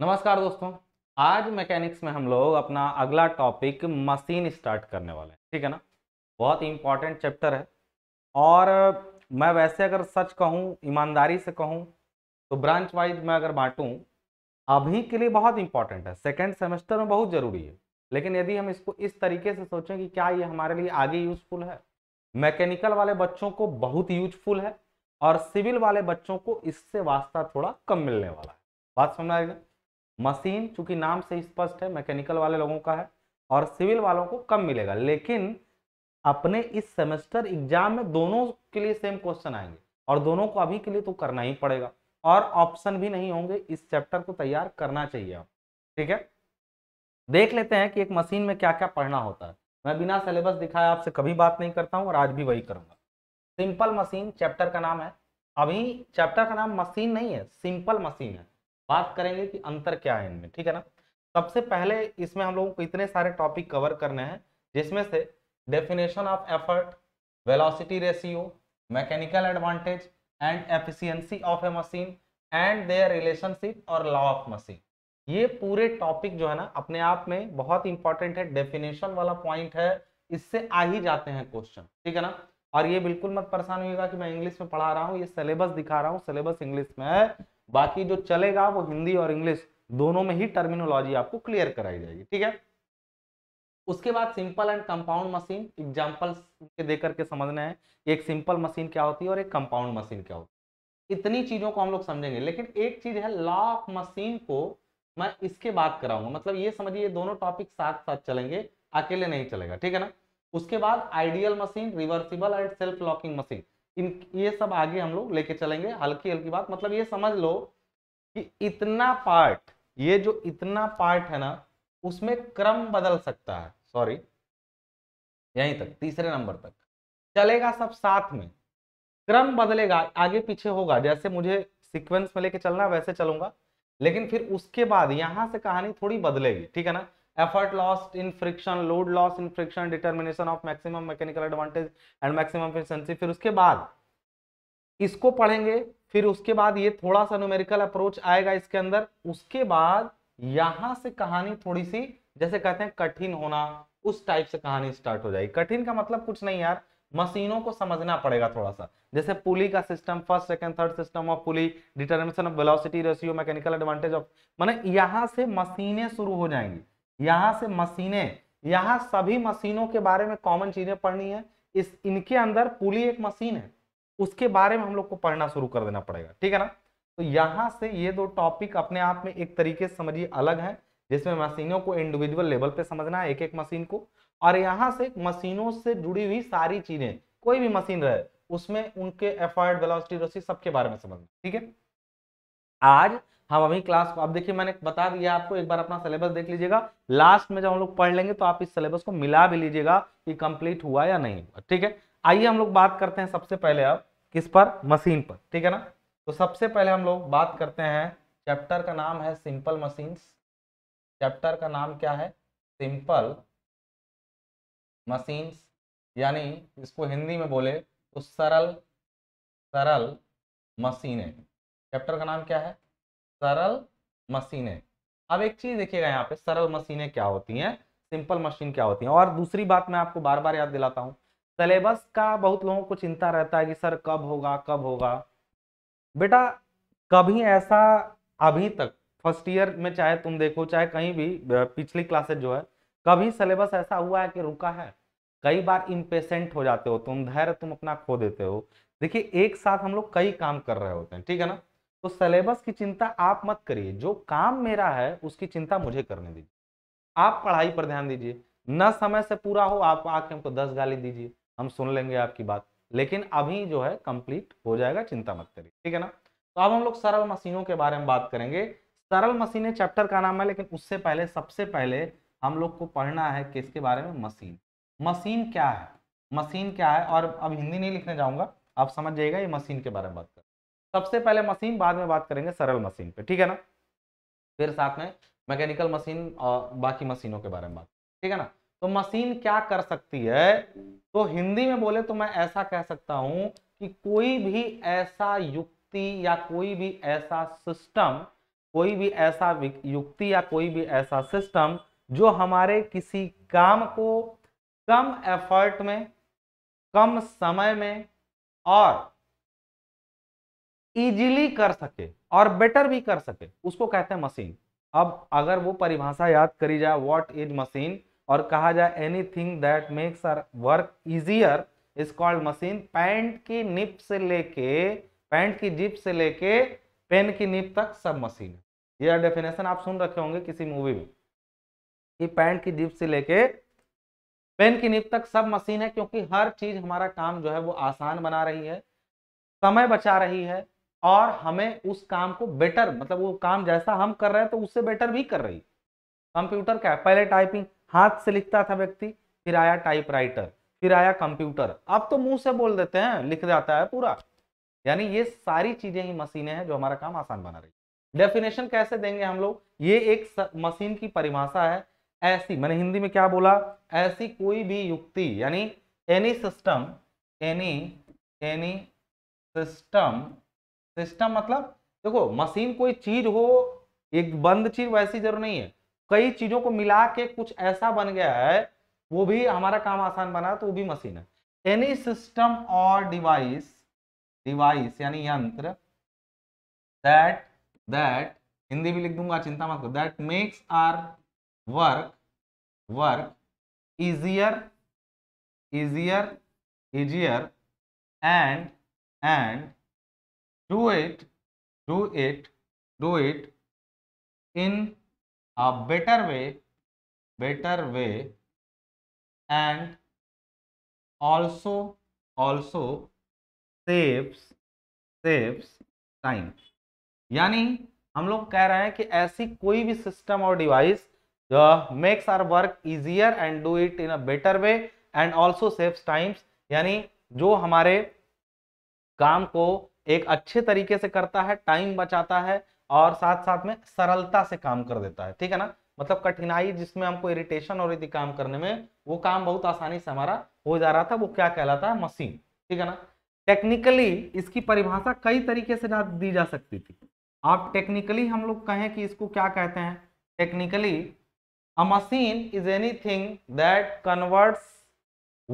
नमस्कार दोस्तों आज मैकेनिक्स में हम लोग अपना अगला टॉपिक मशीन स्टार्ट करने वाले हैं ठीक है ना बहुत ही इम्पॉर्टेंट चैप्टर है और मैं वैसे अगर सच कहूँ ईमानदारी से कहूँ तो ब्रांच वाइज मैं अगर बांटूँ अभी के लिए बहुत इंपॉर्टेंट है सेकेंड सेमेस्टर में बहुत ज़रूरी है लेकिन यदि हम इसको इस तरीके से सोचें कि क्या ये हमारे लिए आगे यूजफुल है मैकेनिकल वाले बच्चों को बहुत यूजफुल है और सिविल वाले बच्चों को इससे वास्ता थोड़ा कम मिलने वाला है बात समझ आएगा मशीन चूंकि नाम से स्पष्ट है मैकेनिकल वाले लोगों का है और सिविल वालों को कम मिलेगा लेकिन अपने इस सेमेस्टर एग्जाम में दोनों के लिए सेम क्वेश्चन आएंगे और दोनों को अभी के लिए तो करना ही पड़ेगा और ऑप्शन भी नहीं होंगे इस चैप्टर को तैयार करना चाहिए आप ठीक है देख लेते हैं कि एक मशीन में क्या क्या पढ़ना होता है मैं बिना सिलेबस दिखाए आपसे कभी बात नहीं करता हूँ और आज भी वही करूंगा सिंपल मशीन चैप्टर का नाम है अभी चैप्टर का नाम मशीन नहीं है सिंपल मशीन है बात करेंगे कि अंतर क्या है इनमें ठीक है ना सबसे पहले इसमें हम लोगों को इतने सारे टॉपिक कवर करने हैं जिसमें से definition of effort velocity ratio mechanical advantage and efficiency of a machine and their relationship और लॉ ऑफ मशीन ये पूरे टॉपिक जो है ना अपने आप में बहुत इंपॉर्टेंट है डेफिनेशन वाला पॉइंट है इससे आ ही जाते हैं क्वेश्चन ठीक है ना और ये बिल्कुल मत परेशान होगा कि मैं इंग्लिश में पढ़ा रहा हूँ ये सिलेबस दिखा रहा हूँ सिलेबस इंग्लिश में है बाकी जो चलेगा वो हिंदी और इंग्लिश दोनों में ही टर्मिनोलॉजी आपको क्लियर कराई जाएगी ठीक है उसके बाद simple and compound machine example के दे करके समझना है एक सिंपल मशीन क्या होती है और एक कंपाउंड मशीन क्या होती है इतनी चीज़ों को हम लोग समझेंगे लेकिन एक चीज़ है लॉक मशीन को मैं इसके बाद कराऊंगा मतलब ये समझिए दोनों टॉपिक साथ साथ चलेंगे अकेले नहीं चलेगा ठीक है ना उसके बाद ideal machine reversible and self locking machine इन ये सब आगे हम लोग लेके चलेंगे हल्की हल्की बात मतलब ये समझ लो कि इतना पार्ट ये जो इतना पार्ट है ना उसमें क्रम बदल सकता है सॉरी यहीं तक तीसरे नंबर तक चलेगा सब साथ में क्रम बदलेगा आगे पीछे होगा जैसे मुझे सीक्वेंस में लेके चलना वैसे चलूंगा लेकिन फिर उसके बाद यहां से कहानी थोड़ी बदलेगी ठीक है ना effort lost in friction load loss in friction determination of maximum mechanical advantage and maximum efficiency फिर उसके बाद इसको पढ़ेंगे फिर उसके बाद ये थोड़ा सा न्यूमेरिकल अप्रोच आएगा इसके अंदर उसके बाद यहां से कहानी थोड़ी सी जैसे कहते हैं कठिन होना उस टाइप से कहानी स्टार्ट हो जाएगी कठिन का मतलब कुछ नहीं यार मशीनों को समझना पड़ेगा थोड़ा सा जैसे पुली का system first second third system of pulley determination of velocity ratio mechanical advantage of माने यहां से मशीनें शुरू हो जाएंगी यहां से मशीनें यहां सभी मशीनों के बारे में कॉमन चीजें पढ़नी है इस इनके अंदर पुली एक मशीन है उसके बारे में हम लोग को पढ़ना शुरू कर देना पड़ेगा ठीक है ना तो यहां से ये दो टॉपिक अपने आप में एक तरीके से समझिए अलग है जिसमें मशीनों को इंडिविजुअल लेवल पे समझना है एक एक मशीन को और यहां से मशीनों से जुड़ी हुई सारी चीजें कोई भी मशीन रहे उसमें उनके एफर्ट वेलोसिटी सबके बारे में समझना ठीक है आज हम अभी क्लास अब देखिए मैंने बता दिया आपको एक बार अपना सिलेबस देख लीजिएगा लास्ट में जब हम लोग पढ़ लेंगे तो आप इस सिलेबस को मिला भी लीजिएगा कि कंप्लीट हुआ या नहीं हुआ ठीक है आइए हम लोग बात करते हैं सबसे पहले अब किस पर मशीन पर ठीक है ना तो सबसे पहले हम लोग बात करते हैं चैप्टर का नाम है सिंपल मशीन्स चैप्टर का नाम क्या है सिंपल मशीन्स यानी इसको हिंदी में बोले तो सरल सरल मशीनें चैप्टर का नाम क्या है सरल मशीनें अब एक चीज देखिएगा यहाँ पे सरल मशीनें क्या होती हैं सिंपल मशीन क्या होती हैं और दूसरी बात मैं आपको बार बार याद दिलाता हूँ सिलेबस का बहुत लोगों को चिंता रहता है कि सर कब होगा कब होगा बेटा कभी ऐसा अभी तक फर्स्ट ईयर में चाहे तुम देखो चाहे कहीं भी पिछली क्लासेज जो है कभी सिलेबस ऐसा हुआ है कि रुका है कई बार इम्पेशेंट हो जाते हो तुम धैर्य तुम अपना खो देते हो देखिए एक साथ हम लोग कई काम कर रहे होते हैं ठीक है ना तो सिलेबस की चिंता आप मत करिए जो काम मेरा है उसकी चिंता मुझे करने दीजिए आप पढ़ाई पर ध्यान दीजिए न समय से पूरा हो आप आके हमको दस गाली दीजिए हम सुन लेंगे आपकी बात लेकिन अभी जो है कंप्लीट हो जाएगा चिंता मत करिए ठीक है ना तो अब हम लोग सरल मशीनों के बारे में बात करेंगे सरल मशीनें चैप्टर का नाम है लेकिन उससे पहले सबसे पहले हम लोग को पढ़ना है किसके बारे में मशीन मशीन क्या है मशीन क्या है और अब हिंदी नहीं लिखने जाऊंगा आप समझ जाइएगा ये मशीन के बारे में बात सबसे पहले मशीन बाद में बात करेंगे सरल मशीन पे ठीक है ना फिर साथ में मैकेनिकल मशीन और बाकी मशीनों के बारे में बात ठीक है ना तो मशीन क्या कर सकती है तो हिंदी में बोले तो मैं ऐसा कह सकता हूं कि कोई भी ऐसा युक्ति या कोई भी ऐसा सिस्टम कोई भी ऐसा युक्ति या कोई भी ऐसा सिस्टम जो हमारे किसी काम को कम एफर्ट में कम समय में और इजीली कर सके और बेटर भी कर सके उसको कहते हैं मशीन अब अगर वो परिभाषा याद करी जाए व्हाट इज मशीन और कहा जाए anything that makes our work easier is called machine पैंट की निप से लेके पैंट की जिप से लेके पेन की निप तक सब मशीन ये डेफिनेशन आप सुन रखे होंगे किसी मूवी में कि पैंट की जिप से लेके पेन की निप तक सब मशीन है क्योंकि हर चीज हमारा काम जो है वो आसान बना रही है समय बचा रही है और हमें उस काम को बेटर मतलब वो काम जैसा हम कर रहे हैं तो उससे बेटर भी कर रही कंप्यूटर क्या है पहले टाइपिंग हाथ से लिखता था व्यक्ति फिर आया टाइपराइटर फिर आया कंप्यूटर अब तो मुंह से बोल देते हैं लिख जाता है पूरा यानी ये सारी चीजें ही मशीनें हैं जो हमारा काम आसान बना रही डेफिनेशन कैसे देंगे हम लोग ये एक मशीन की परिभाषा है ऐसी मैंने हिंदी में क्या बोला ऐसी कोई भी युक्ति यानी any system any any system system मतलब देखो मशीन कोई चीज हो एक बंद चीज वैसी जरूर नहीं है कई चीजों को मिला के कुछ ऐसा बन गया है वो भी हमारा काम आसान बना तो वो भी मशीन है एनी सिस्टम और डिवाइस डिवाइस यानी यंत्र दैट दैट हिंदी भी लिख दूंगा चिंता मत करो that makes our work work easier easier easier and and do it do it do it in a better way better way and also also saves saves time यानी हम लोग कह रहे हैं कि ऐसी कोई भी सिस्टम और डिवाइस जो makes our work easier and do it in a better way and also saves times यानी जो हमारे काम को एक अच्छे तरीके से करता है टाइम बचाता है और साथ साथ में सरलता से काम कर देता है ठीक है ना मतलब कठिनाई जिसमें हमको इरिटेशन हो रही थी काम करने में वो काम बहुत आसानी से हमारा हो जा रहा था वो क्या कहलाता है मशीन ठीक है ना टेक्निकली इसकी परिभाषा कई तरीके से दी जा सकती थी आप टेक्निकली हम लोग कहें कि इसको क्या कहते हैं technically a machine is anything that converts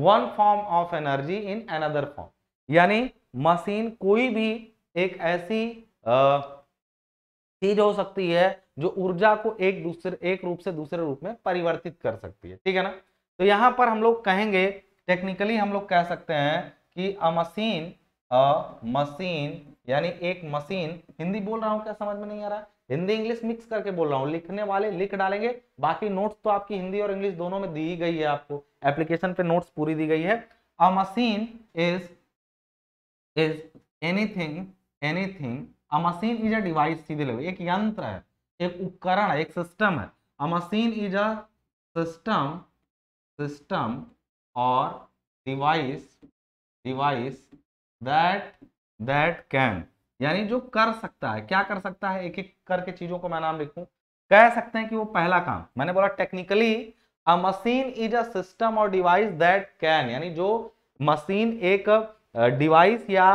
one form of energy in another form यानी मशीन कोई भी एक ऐसी चीज हो सकती है जो ऊर्जा को एक दूसरे एक रूप से दूसरे रूप में परिवर्तित कर सकती है ठीक है ना तो यहां पर हम लोग कहेंगे टेक्निकली हम लोग कह सकते हैं कि अ मशीन अ मशीन यानी एक मशीन हिंदी बोल रहा हूं क्या समझ में नहीं आ रहा हिंदी इंग्लिश मिक्स करके बोल रहा हूँ लिखने वाले लिख डालेंगे बाकी नोट्स तो आपकी हिंदी और इंग्लिश दोनों में दी गई है आपको एप्लीकेशन पे नोट्स पूरी दी गई है a machine is is anything anything a machine is a device सीधे लगे एक यंत्र है एक उपकरण है एक सिस्टम है a machine is a system system और device device that that can यानी जो कर सकता है क्या कर सकता है एक एक करके चीजों को मैं नाम लिखूं कह सकते हैं कि वो पहला काम मैंने बोला technically a machine is a system और डिवाइस दैट कैन यानी जो मशीन एक डिवाइस या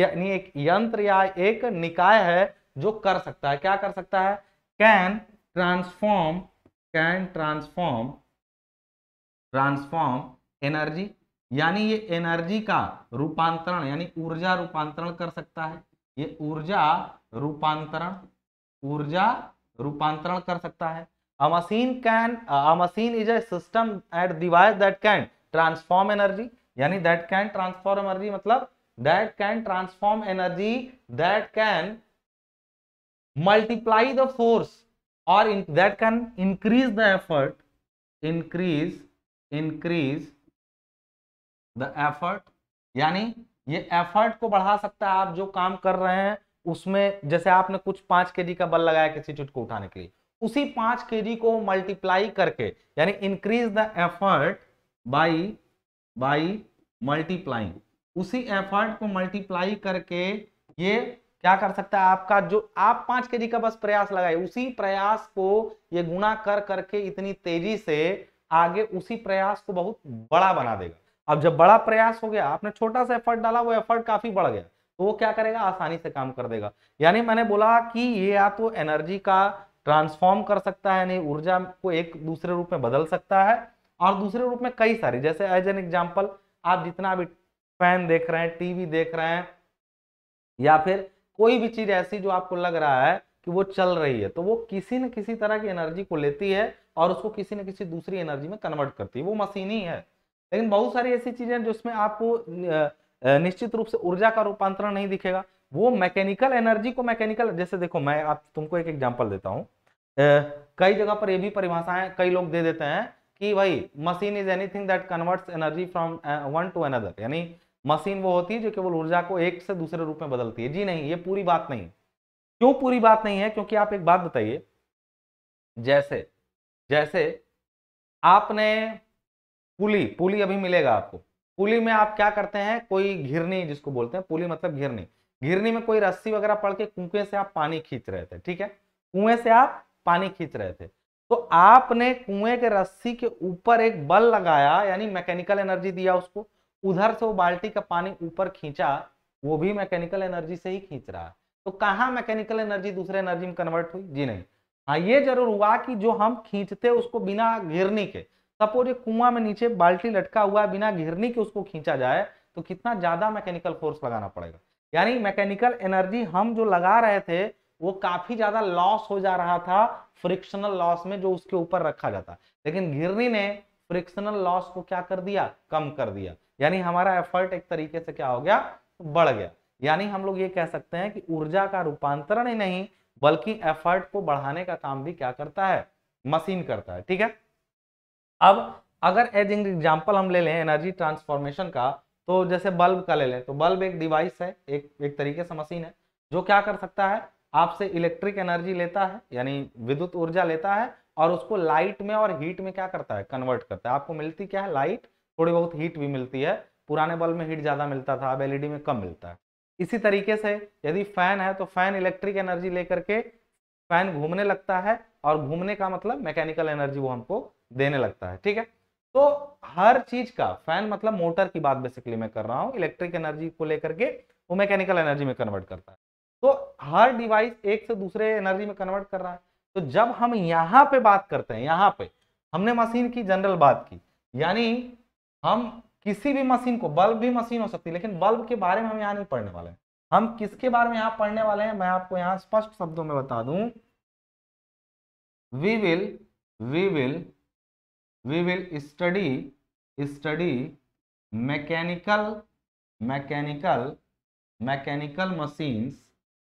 यानी एक यंत्र या एक निकाय है जो कर सकता है क्या कर सकता है can transform can transform transform energy यानी ये एनर्जी का रूपांतरण यानी ऊर्जा रूपांतरण कर सकता है ये ऊर्जा रूपांतरण ऊर्जा रूपांतरण कर सकता है a machine can a machine is a system at device that can transform energy यानी दैट कैन ट्रांसफॉर्म एनर्जी मतलब that can transform energy that can multiply the force और in, that can increase the effort increase increase the यानी ये effort को बढ़ा सकता है आप जो काम कर रहे हैं उसमें जैसे आपने कुछ पांच के का बल लगाया किसी चीज को उठाने के लिए उसी पांच के को मल्टीप्लाई करके यानी increase the effort by by multiplying उसी एफर्ट को मल्टीप्लाई करके ये क्या कर सकता है आपका जो आप पांच के जी का बस प्रयास लगाए उसी प्रयास को ये गुणा कर करके इतनी तेजी से आगे उसी प्रयास को बहुत बड़ा बना देगा अब जब बड़ा प्रयास हो गया आपने छोटा सा एफर्ट डाला वो एफर्ट काफी बढ़ गया तो वो क्या करेगा आसानी से काम कर देगा यानी मैंने बोला कि ये या तो एनर्जी का ट्रांसफॉर्म कर सकता है यानी ऊर्जा को एक दूसरे रूप में बदल सकता है और दूसरे रूप में कई सारे जैसे एज एन एग्जाम्पल आप जितना भी फैन देख रहे हैं टीवी देख रहे हैं या फिर कोई भी चीज़ ऐसी जो आपको लग रहा है कि वो चल रही है तो वो किसी न किसी तरह की एनर्जी को लेती है और उसको किसी न किसी दूसरी एनर्जी में कन्वर्ट करती है वो मशीन ही है लेकिन बहुत सारी ऐसी चीज़ें हैं जिसमें आपको निश्चित रूप से ऊर्जा का रूपांतरण नहीं दिखेगा वो मैकेनिकल एनर्जी को मैकेनिकल जैसे देखो मैं आप तुमको एक एग्जाम्पल देता हूँ कई जगह पर यह भी परिभाषाएं कई लोग दे देते हैं कि भाई machine is anything that converts energy from one to another यानी मशीन वो होती है जो केवल ऊर्जा को एक से दूसरे रूप में बदलती है जी नहीं ये पूरी बात नहीं क्यों पूरी बात नहीं है क्योंकि आप एक बात बताइए जैसे जैसे आपने पुली पुली अभी मिलेगा आपको पुली में आप क्या करते हैं कोई घिरनी जिसको बोलते हैं पुली मतलब घिरनी घिरनी में कोई रस्सी वगैरह पड़ के कुएं से आप पानी खींच रहे थे ठीक है कुएं से आप पानी खींच रहे थे तो आपने कुएं के रस्सी के ऊपर एक बल लगाया यानी मैकेनिकल एनर्जी दिया उसको उधर से वो बाल्टी का पानी ऊपर खींचा वो भी मैकेनिकल एनर्जी से ही खींच रहा है तो कहा मैकेनिकल एनर्जी दूसरे एनर्जी में कन्वर्ट हुई जी नहीं हाँ ये जरूर हुआ कि जो हम खींचते उसको बिना घिरनी के सपोज एक कुआं में नीचे बाल्टी लटका हुआ है बिना घिरनी के उसको खींचा जाए तो कितना ज्यादा मैकेनिकल फोर्स लगाना पड़ेगा यानी मैकेनिकल एनर्जी हम जो लगा रहे थे वो काफी ज्यादा लॉस हो जा रहा था फ्रिक्शनल लॉस में जो उसके ऊपर रखा जाता लेकिन घिरनी ने फ्रिक्शनल लॉस को क्या कर दिया कम कर दिया यानी हमारा एफर्ट एक तरीके से क्या हो गया बढ़ गया यानी हम लोग ये कह सकते हैं कि ऊर्जा का रूपांतरण ही नहीं बल्कि एफर्ट को बढ़ाने का काम भी क्या करता है मशीन करता है ठीक है अब अगर एज इन एग्जाम्पल हम ले लें एनर्जी ट्रांसफॉर्मेशन का तो जैसे बल्ब का ले लें तो बल्ब एक डिवाइस है एक एक तरीके से मशीन है जो क्या कर सकता है आपसे इलेक्ट्रिक एनर्जी लेता है यानी विद्युत ऊर्जा लेता है और उसको लाइट में और हीट में क्या करता है कन्वर्ट करता है आपको मिलती क्या है लाइट थोड़ी बहुत हीट भी मिलती है पुराने बल्ब में हीट ज़्यादा मिलता था अब एलईडी में कम मिलता है इसी तरीके से यदि फैन है तो फैन इलेक्ट्रिक एनर्जी लेकर के फैन घूमने लगता है और घूमने का मतलब मैकेनिकल एनर्जी वो हमको देने लगता है ठीक है तो हर चीज का फैन मतलब मोटर की बात बेसिकली मैं कर रहा हूँ इलेक्ट्रिक एनर्जी को लेकर के वो मैकेनिकल एनर्जी में कन्वर्ट करता है तो हर डिवाइस एक से दूसरे एनर्जी में कन्वर्ट कर रहा है तो जब हम यहां पे बात करते हैं यहां पे हमने मशीन की जनरल बात की यानी हम किसी भी मशीन को बल्ब भी मशीन हो सकती है लेकिन बल्ब के बारे में हम यहाँ नहीं पढ़ने वाले हैं हम किसके बारे में यहां पढ़ने वाले हैं मैं आपको यहां स्पष्ट शब्दों में बता दू we will we will we will study study mechanical mechanical mechanical machines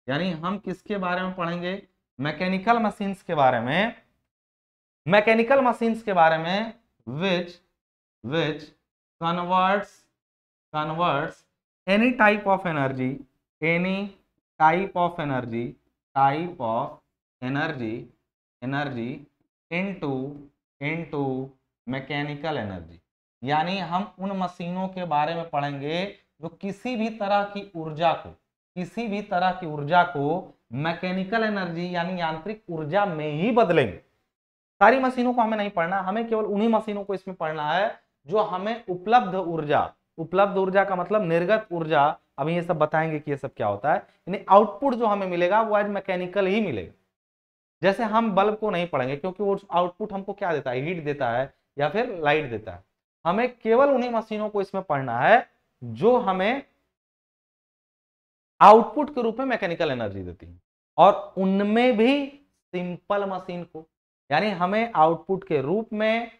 यानी हम किसके बारे में पढ़ेंगे मैकेनिकल मशीन्स के बारे में मैकेनिकल मशीन्स के बारे में which which converts converts any type of energy any type of energy type of energy energy into into mechanical energy यानी हम उन मशीनों के बारे में पढ़ेंगे जो किसी भी तरह की ऊर्जा को किसी भी तरह की ऊर्जा को मैकेनिकल एनर्जी यानी यांत्रिक ऊर्जा में ही बदलेंगे सारी मशीनों को हमें नहीं पढ़ना हमें केवल उन्हीं मशीनों को इसमें पढ़ना है जो हमें उपलब्ध ऊर्जा उपलब्ध ऊर्जा का मतलब निर्गत ऊर्जा अभी ये सब बताएंगे कि ये सब क्या होता है यानी आउटपुट जो हमें मिलेगा वो एज मैकेनिकल ही मिलेगा जैसे हम बल्ब को नहीं पढ़ेंगे क्योंकि वो आउटपुट हमको क्या देता है हीट देता है या फिर लाइट देता है हमें केवल उन्हीं मशीनों को इसमें पढ़ना है जो हमें आउटपुट के रूप में मैकेनिकल एनर्जी देती हैं और उनमें भी सिंपल मशीन को यानी हमें आउटपुट के रूप में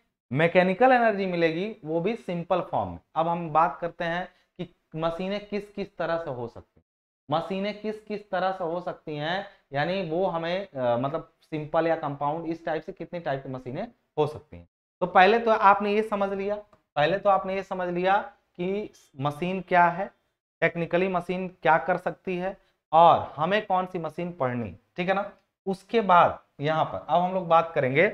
मैकेनिकल एनर्जी मिलेगी वो भी सिंपल फॉर्म में अब हम बात करते हैं कि मशीनें किस किस तरह से हो सकती हैं मशीनें किस किस तरह से हो सकती हैं यानी वो हमें आ, मतलब सिंपल या कंपाउंड इस टाइप से कितनी टाइप की मशीनें हो सकती हैं तो पहले तो आपने ये समझ लिया पहले तो आपने ये समझ लिया कि मशीन क्या है टेक्निकली मशीन क्या कर सकती है और हमें कौन सी मशीन पढ़नी ठीक है ना उसके बाद यहाँ पर अब हम लोग बात करेंगे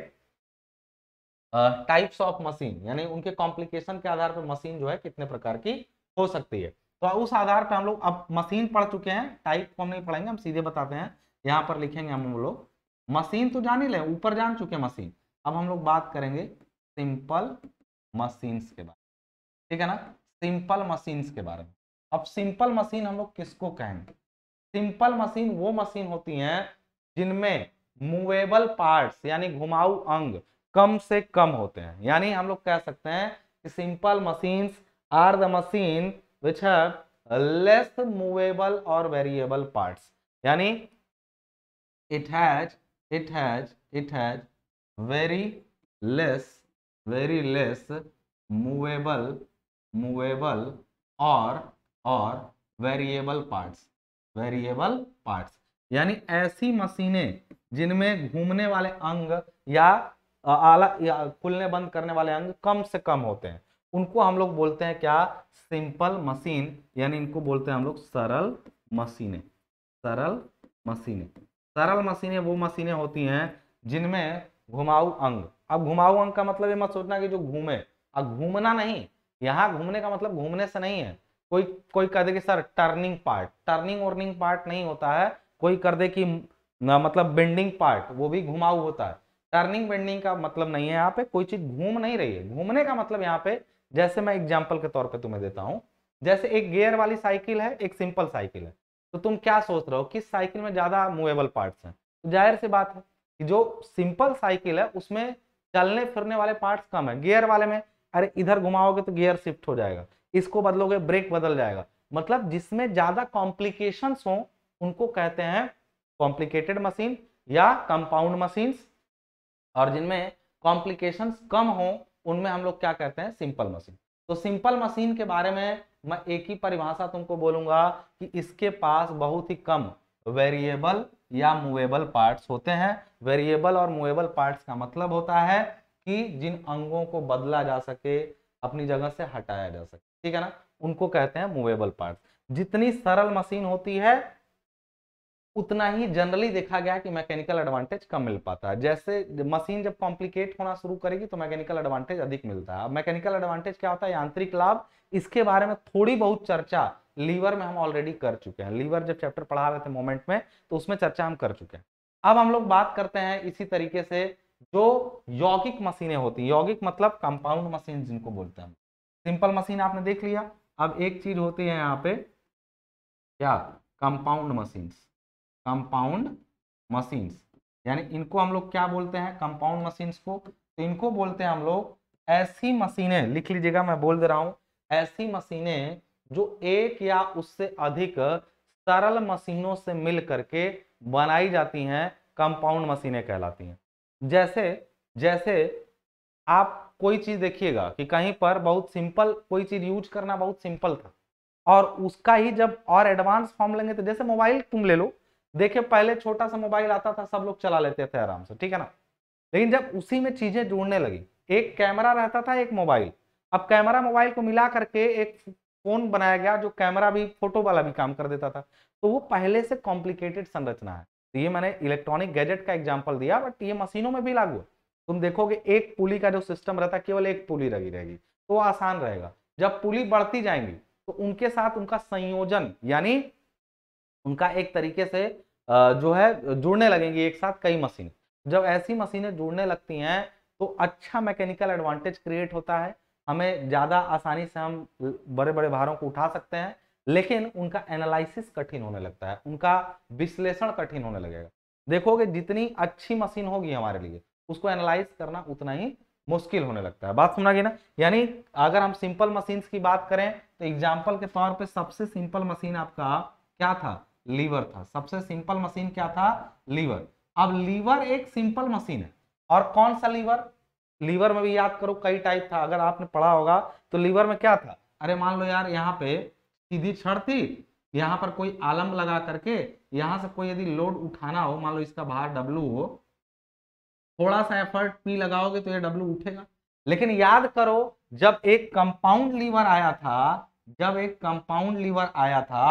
टाइप्स ऑफ मशीन यानी उनके कॉम्प्लिकेशन के आधार पर मशीन जो है कितने प्रकार की हो सकती है तो उस आधार पर हम लोग अब मशीन पढ़ चुके हैं टाइप को हम नहीं पढ़ेंगे हम सीधे बताते हैं यहाँ पर लिखेंगे हम लोग मशीन तो जान ही लें ऊपर जान चुके मशीन अब हम लोग बात करेंगे सिंपल मशीन्स के बारे में ठीक है ना सिंपल मशीन्स के बारे में अब सिंपल मशीन हम लोग किसको कहेंगे सिंपल मशीन वो मशीन होती हैं जिनमें मूवेबल पार्ट्स यानी घुमाऊ अंग कम से कम होते हैं यानी हम लोग कह सकते हैं कि simple machine are the machine which have less movable और वेरिएबल पार्ट्स यानी it has it has it has very less very less movable movable और और वेरिएबल पार्ट्स वेरिएबल पार्ट्स यानी ऐसी मशीनें जिनमें घूमने वाले अंग या आला या खुलने बंद करने वाले अंग कम से कम होते हैं उनको हम लोग बोलते हैं क्या सिंपल मशीन यानी इनको बोलते हैं हम लोग सरल मशीनें सरल मशीनें सरल मशीनें वो मशीनें होती हैं जिनमें घुमाऊ अंग अब घुमाऊ अंग का मतलब ये मत सोचना कि जो घूमे अब घूमना नहीं यहाँ घूमने का मतलब घूमने से नहीं है कोई कोई कह दे कि sir turning part turning warning part नहीं होता है कोई कर दे कि मतलब बेंडिंग पार्ट वो भी घुमाऊ होता है टर्निंग बेंडिंग का मतलब नहीं है यहाँ पे कोई चीज घूम नहीं रही है घूमने का मतलब यहाँ पे जैसे मैं एग्जाम्पल के तौर पर तुम्हें देता हूँ जैसे एक गेयर वाली साइकिल है एक सिंपल साइकिल है तो तुम क्या सोच रहे हो किस साइकिल में ज्यादा मूवेबल पार्ट्स हैं तो जाहिर सी बात है कि जो सिंपल साइकिल है उसमें चलने फिरने वाले पार्ट्स कम है गियर वाले में अरे इधर घुमाओगे तो गियर शिफ्ट हो जाएगा इसको बदलोगे ब्रेक बदल जाएगा मतलब जिसमें ज्यादा कॉम्प्लिकेशन हो उनको कहते हैं कॉम्प्लिकेटेड मशीन या कंपाउंड मशीन और जिनमें कॉम्प्लिकेशन कम हो उनमें हम लोग क्या कहते हैं सिंपल मशीन तो सिंपल मशीन के बारे में मैं एक ही परिभाषा तुमको बोलूंगा कि इसके पास बहुत ही कम वेरिएबल या मूवेबल पार्ट्स होते हैं वेरिएबल और मूवेबल पार्ट्स का मतलब होता है कि जिन अंगों को बदला जा सके अपनी जगह से हटाया जा सके ठीक है ना उनको कहते हैं मूवेबल पार्ट जितनी सरल मशीन होती है उतना ही जनरली देखा गया कि मैकेनिकल एडवांटेज कम मिल पाता है जैसे मशीन जब कॉम्प्लिकेट होना शुरू करेगी तो मैकेनिकल एडवांटेज अधिक मिलता है मैकेनिकल एडवांटेज क्या होता है यांत्रिक लाभ इसके बारे में थोड़ी बहुत चर्चा लीवर में हम ऑलरेडी कर चुके हैं लीवर जब चैप्टर पढ़ा रहे थे मोमेंट में तो उसमें चर्चा हम कर चुके हैं अब हम लोग बात करते हैं इसी तरीके से जो यौगिक मशीनें होती हैं यौगिक मतलब कंपाउंड मशीन जिनको बोलते हैं सिंपल मशीन आपने देख लिया अब एक चीज होती है यहाँ पे क्या कंपाउंड मशीन्स कंपाउंड मशीन्स यानी इनको हम लोग क्या बोलते हैं कंपाउंड मशीन्स को तो इनको बोलते हैं हम लोग ऐसी मशीनें लिख लीजिएगा मैं बोल दे रहा हूँ ऐसी मशीनें जो एक या उससे अधिक सरल मशीनों से मिल करके बनाई जाती हैं कंपाउंड मशीनें कहलाती हैं जैसे जैसे आप कोई चीज देखिएगा कि कहीं पर बहुत सिंपल कोई चीज यूज करना बहुत सिंपल था और उसका ही जब और एडवांस फॉर्म लेंगे तो जैसे मोबाइल तुम ले लो देखिए पहले छोटा सा मोबाइल आता था सब लोग चला लेते थे आराम से ठीक है ना लेकिन जब उसी में चीजें जुड़ने लगी एक कैमरा रहता था एक मोबाइल अब कैमरा मोबाइल को मिला करके एक फोन बनाया गया जो कैमरा भी फोटो वाला भी काम कर देता था तो वो पहले से कॉम्प्लिकेटेड संरचना है तो ये मैंने इलेक्ट्रॉनिक गैजेट का एग्जाम्पल दिया बट ये मशीनों में भी लागू है तुम देखोगे एक पुली का जो सिस्टम रहता है केवल एक पुली लगी रहेगी तो आसान रहेगा जब पुली बढ़ती जाएंगी तो उनके साथ उनका संयोजन यानी उनका एक तरीके से जो है जुड़ने लगेंगी एक साथ कई मशीन जब ऐसी मशीनें जुड़ने लगती हैं तो अच्छा मैकेनिकल एडवांटेज क्रिएट होता है हमें ज़्यादा आसानी से हम बड़े बड़े भारों को उठा सकते हैं लेकिन उनका एनालिसिस कठिन होने लगता है उनका विश्लेषण कठिन होने लगेगा देखोगे जितनी अच्छी मशीन होगी हमारे लिए उसको एनालाइज करना उतना ही मुश्किल होने लगता है बात सुना गई ना यानी अगर हम सिंपल मशीन की बात करें तो एग्जाम्पल के तौर पर सबसे सिंपल मशीन आपका क्या था लीवर था सबसे सिंपल मशीन क्या था लीवर अब लीवर एक सिंपल मशीन है और कौन सा लीवर लीवर में भी याद करो कई टाइप था अगर आपने पढ़ा होगा तो लीवर में क्या था अरे मान लो यार यहाँ पे सीधी छड़ थी यहाँ पर कोई आलम लगा करके यहाँ से कोई यदि लोड उठाना हो मान लो इसका भार डब्लू हो थोड़ा सा एफर्ट पी लगाओगे तो ये डब्ल्यू उठेगा लेकिन याद करो जब एक कंपाउंड लीवर आया था जब एक कंपाउंड लीवर आया था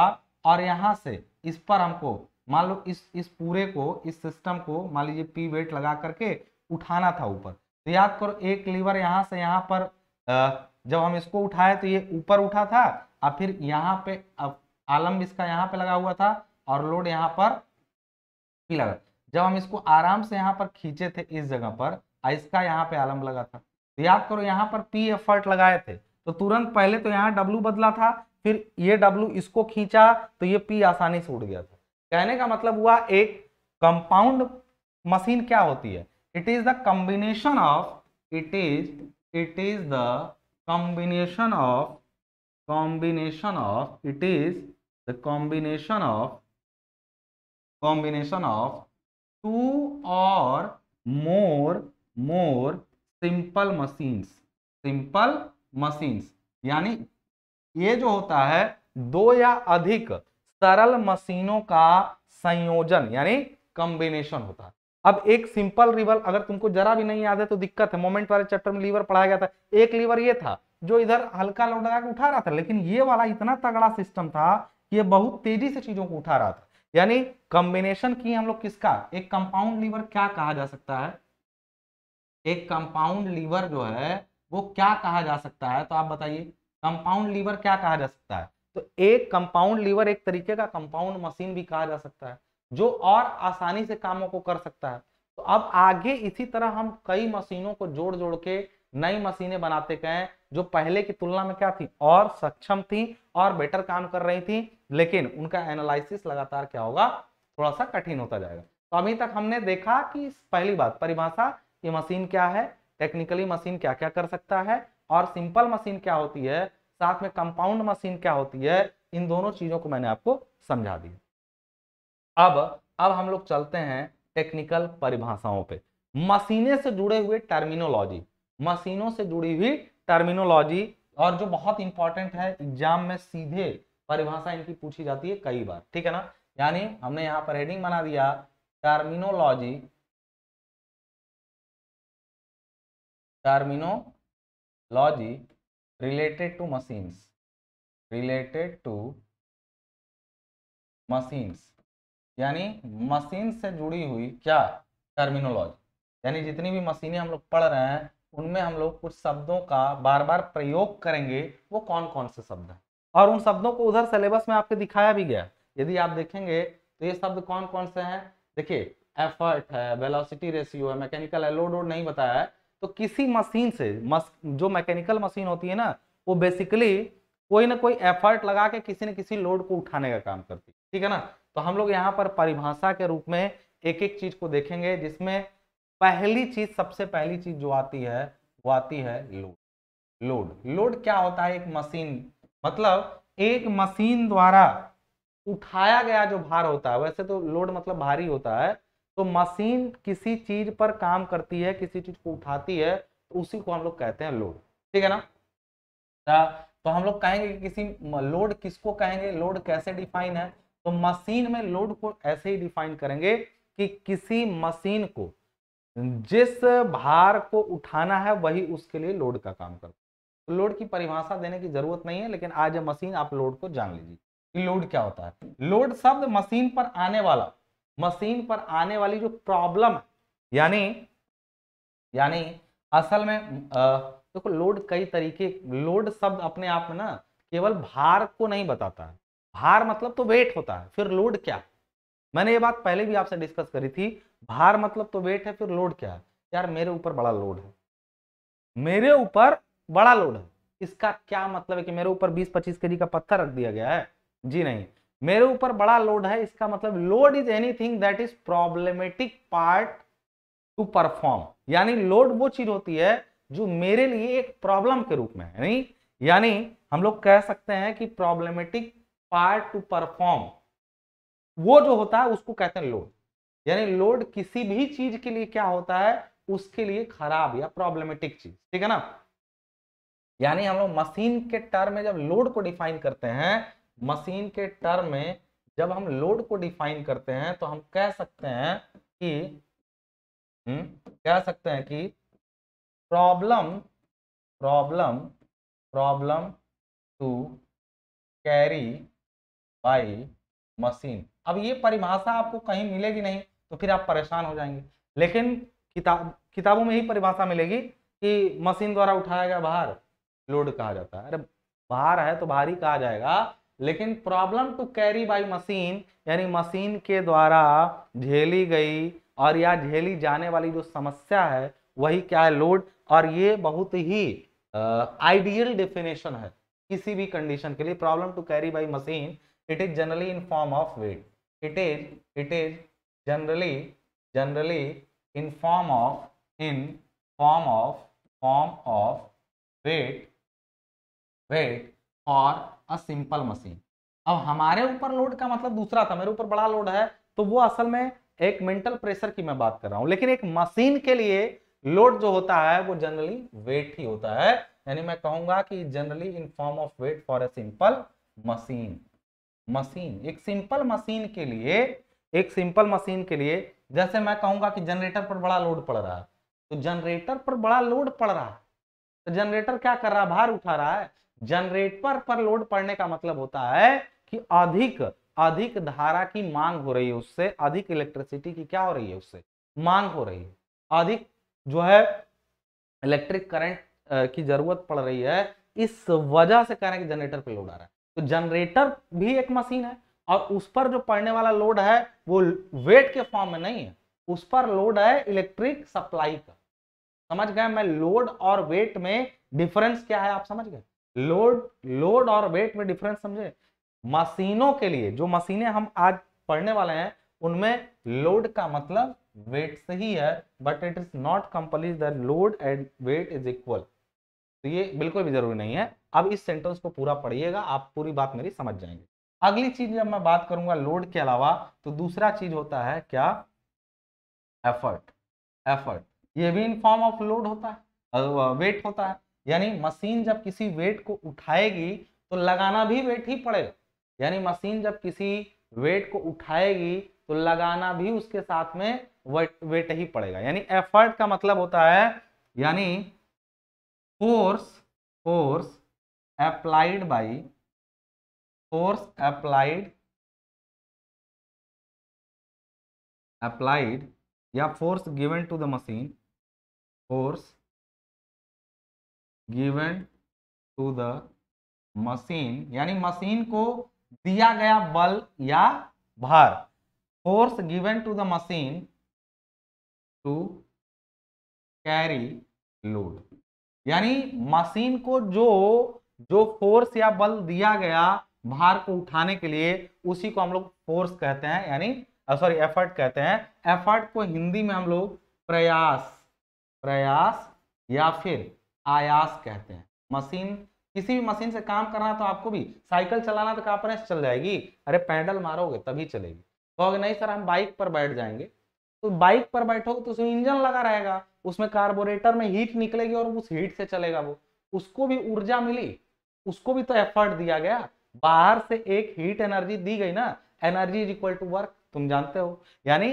और यहाँ से इस पर हमको मान लो इस इस पूरे को इस सिस्टम को मान लीजिए पी वेट लगा करके उठाना था ऊपर तो याद करो एक लीवर यहाँ से यहाँ पर जब हम इसको उठाए तो ये ऊपर उठा था और फिर यहाँ पे अब इसका यहाँ पे लगा हुआ था और लोड यहाँ पर पी लगा जब हम इसको आराम से यहाँ पर खींचे थे इस जगह पर इसका यहाँ पे आलम लगा था तो याद करो यहाँ पर पी एफर्ट लगाए थे तो तुरंत पहले तो यहाँ डब्लू बदला था फिर ये डब्लू इसको खींचा तो ये पी आसानी से उड़ गया था कहने का मतलब हुआ एक कंपाउंड मशीन क्या होती है it is the combination of it is it is the combination of combination of it is the combination of combination of two और more more simple machines simple machines यानी ये जो होता है दो या अधिक सरल मशीनों का संयोजन यानी कॉम्बिनेशन होता है अब एक सिंपल रिवर अगर तुमको जरा भी नहीं याद है तो दिक्कत है मोमेंट वाले चैप्टर में लीवर पढ़ाया गया था एक लीवर ये था जो इधर हल्का लोड लगा के उठा रहा था लेकिन ये वाला इतना तगड़ा सिस्टम था कि ये बहुत तेजी से चीजों को उठा रहा था यानी कॉम्बिनेशन की हम लोग किसका एक कंपाउंड लीवर क्या कहा जा सकता है एक कंपाउंड लीवर जो है वो क्या कहा जा सकता है तो आप बताइए कंपाउंड लीवर क्या कहा जा सकता है तो एक कंपाउंड लीवर एक तरीके का कंपाउंड मशीन भी कहा जा सकता है जो और आसानी से कामों को कर सकता है तो अब आगे इसी तरह हम कई मशीनों को जोड़ जोड़ के नई मशीनें बनाते गए जो पहले की तुलना में क्या थी और सक्षम थी और बेटर काम कर रही थी लेकिन उनका एनालिसिस लगातार क्या होगा थोड़ा सा कठिन होता जाएगा तो अभी तक हमने देखा कि पहली बात परिभाषा ये मशीन क्या है टेक्निकली मशीन क्या क्या कर सकता है और सिंपल मशीन क्या होती है साथ में कंपाउंड मशीन क्या होती है इन दोनों चीजों को मैंने आपको समझा दिया अब अब हम लोग चलते हैं टेक्निकल परिभाषाओं पे मशीने से जुड़े हुए टर्मिनोलॉजी मशीनों से जुड़ी हुई टर्मिनोलॉजी और जो बहुत इंपॉर्टेंट है एग्जाम में सीधे परिभाषा इनकी पूछी जाती है कई बार ठीक है ना यानी हमने यहां पर हेडिंग बना दिया terminology terminology related to machines related to machines यानी मशीन से जुड़ी हुई क्या टर्मिनोलॉजी यानी जितनी भी मशीनें हम लोग पढ़ रहे हैं उनमें हम लोग कुछ शब्दों का बार बार प्रयोग करेंगे वो कौन कौन से शब्द हैं और उन शब्दों को उधर सिलेबस में आपके दिखाया भी गया यदि आप देखेंगे तो ये शब्द कौन कौन से हैं देखिए एफर्ट है वेलोसिटी रेशियो है मैकेनिकल है लोड वोड नहीं बताया है तो किसी मशीन से मस, जो मैकेनिकल मशीन होती है ना वो बेसिकली कोई ना कोई एफर्ट लगा के किसी न किसी लोड को उठाने का काम करती है ठीक है ना तो हम लोग यहाँ पर परिभाषा के रूप में एक एक चीज को देखेंगे जिसमें पहली चीज सबसे पहली चीज जो आती है वो आती है लोड लोड लोड क्या होता है एक मशीन मतलब एक मशीन द्वारा उठाया गया जो भार होता है वैसे तो लोड मतलब भारी होता है तो मशीन किसी चीज पर काम करती है किसी चीज को उठाती है तो उसी को हम लोग कहते हैं लोड ठीक है ना तो हम लोग कहेंगे कि किसी लोड किसको कहेंगे लोड कैसे डिफाइन है तो मशीन में लोड को ऐसे ही डिफाइन करेंगे कि किसी मशीन को जिस भार को उठाना है वही उसके लिए लोड का काम करता तो है लोड की परिभाषा देने की जरूरत नहीं है लेकिन आज मशीन आप लोड को जान लीजिए कि लोड क्या होता है लोड शब्द मशीन पर आने वाला मशीन पर आने वाली जो प्रॉब्लम है यानी यानी असल में देखो तो लोड कई तरीके लोड शब्द अपने आप में ना केवल भार को नहीं बताता है भार मतलब तो वेट होता है फिर लोड क्या मैंने ये बात पहले भी आपसे डिस्कस करी थी भार मतलब तो वेट है फिर लोड क्या है यार मेरे ऊपर बड़ा लोड है मेरे ऊपर बड़ा लोड है इसका क्या मतलब है कि मेरे ऊपर 20-25 के जी का पत्थर रख दिया गया है जी नहीं मेरे ऊपर बड़ा लोड है इसका मतलब load is anything that is problematic part to perform यानी लोड वो चीज होती है जो मेरे लिए एक प्रॉब्लम के रूप में है यानी हम लोग कह सकते हैं कि प्रॉब्लमेटिक पार्ट टू परफॉर्म वो जो होता है उसको कहते हैं लोड यानी लोड किसी भी चीज के लिए क्या होता है उसके लिए खराब या प्रॉब्लमेटिक चीज ठीक है ना यानी हम लोग मशीन के टर्म में जब लोड को डिफाइन करते हैं मशीन के टर्म में जब हम लोड को डिफाइन करते हैं तो हम कह सकते हैं कि हम्म, कह सकते हैं कि problem problem problem to carry by machine अब ये परिभाषा आपको कहीं मिलेगी नहीं तो फिर आप परेशान हो जाएंगे लेकिन किताब किताबों में ही परिभाषा मिलेगी कि मशीन द्वारा उठाया गया भार लोड कहा जाता है अरे भार है तो भारी कहा जाएगा लेकिन problem to carry by machine यानी मशीन के द्वारा झेली गई और या झेली जाने वाली जो समस्या है वही क्या है लोड और ये बहुत ही आइडियल डेफिनेशन है किसी भी कंडीशन के लिए problem to carry by machine it is generally in form of weight it is it is generally generally in form of in form of form of weight weight और अ simple machine अब हमारे ऊपर load का मतलब दूसरा था मेरे ऊपर बड़ा लोड है तो वो असल में एक मेंटल प्रेशर की मैं बात कर रहा हूं लेकिन एक मशीन के लिए लोड जो होता है वो जनरली वेट ही होता है यानी मैं कहूंगा कि generally in form of weight for a simple machine machine एक सिंपल मशीन के लिए एक सिंपल मशीन के लिए जैसे मैं कहूंगा कि जनरेटर पर बड़ा लोड पड़ रहा है तो जनरेटर पर बड़ा लोड पड़ रहा है तो जनरेटर क्या कर रहा है भार उठा रहा है जनरेटर पर लोड पड़ने का मतलब होता है कि अधिक अधिक धारा की मांग हो रही है उससे अधिक इलेक्ट्रिसिटी की क्या हो रही है उससे मांग हो रही है अधिक जो है इलेक्ट्रिक करंट की जरूरत पड़ रही है इस वजह से कह रहे हैं कि जनरेटर पर लोड आ रहा है तो जनरेटर भी एक मशीन है और उस पर जो पड़ने वाला लोड है वो वेट के फॉर्म में नहीं है उस पर लोड है इलेक्ट्रिक सप्लाई का समझ गए मैं लोड और वेट में डिफरेंस क्या है आप समझ गए लोड लोड और वेट में डिफरेंस समझे मशीनों के लिए जो मशीनें हम आज पढ़ने वाले हैं उनमें लोड का मतलब वेट से ही है but it is not complete that load and weight is equal तो ये बिल्कुल भी जरूरी नहीं है अब इस सेंटेंस को पूरा पढ़िएगा आप पूरी बात मेरी समझ जाएंगे अगली चीज जब मैं बात करूंगा लोड के अलावा तो दूसरा चीज होता है क्या एफर्ट एफर्ट ये भी इन फॉर्म ऑफ लोड होता है वेट होता है यानी मशीन जब किसी वेट को उठाएगी तो लगाना भी वेट ही पड़ेगा यानी मशीन जब किसी वेट को उठाएगी तो लगाना भी उसके साथ में वेट वेट ही पड़ेगा यानी एफर्ट का मतलब होता है यानी force force applied by force applied applied या force given to the machine force given to the machine यानी मशीन को दिया गया बल या भार force given to the machine to carry load यानी मशीन को जो जो फोर्स या बल दिया गया भार को उठाने के लिए उसी को हम लोग फोर्स कहते हैं यानी सॉरी एफर्ट कहते हैं एफर्ट को हिंदी में हम लोग प्रयास प्रयास या फिर आयास कहते हैं मशीन किसी भी मशीन से काम करना तो आपको भी साइकिल चलाना तो कहा पर चल जाएगी अरे पैडल मारोगे तभी चलेगी कहोगे तो नहीं सर हम बाइक पर बैठ जाएंगे तो बाइक पर बैठोगे तो उसमें इंजन लगा रहेगा उसमें कार्बोरेटर में हीट निकलेगी और उस हीट से चलेगा वो उसको भी ऊर्जा मिली उसको भी तो एफर्ट दिया गया बाहर से एक हीट एनर्जी दी गई ना energy is equal to work तुम जानते हो यानी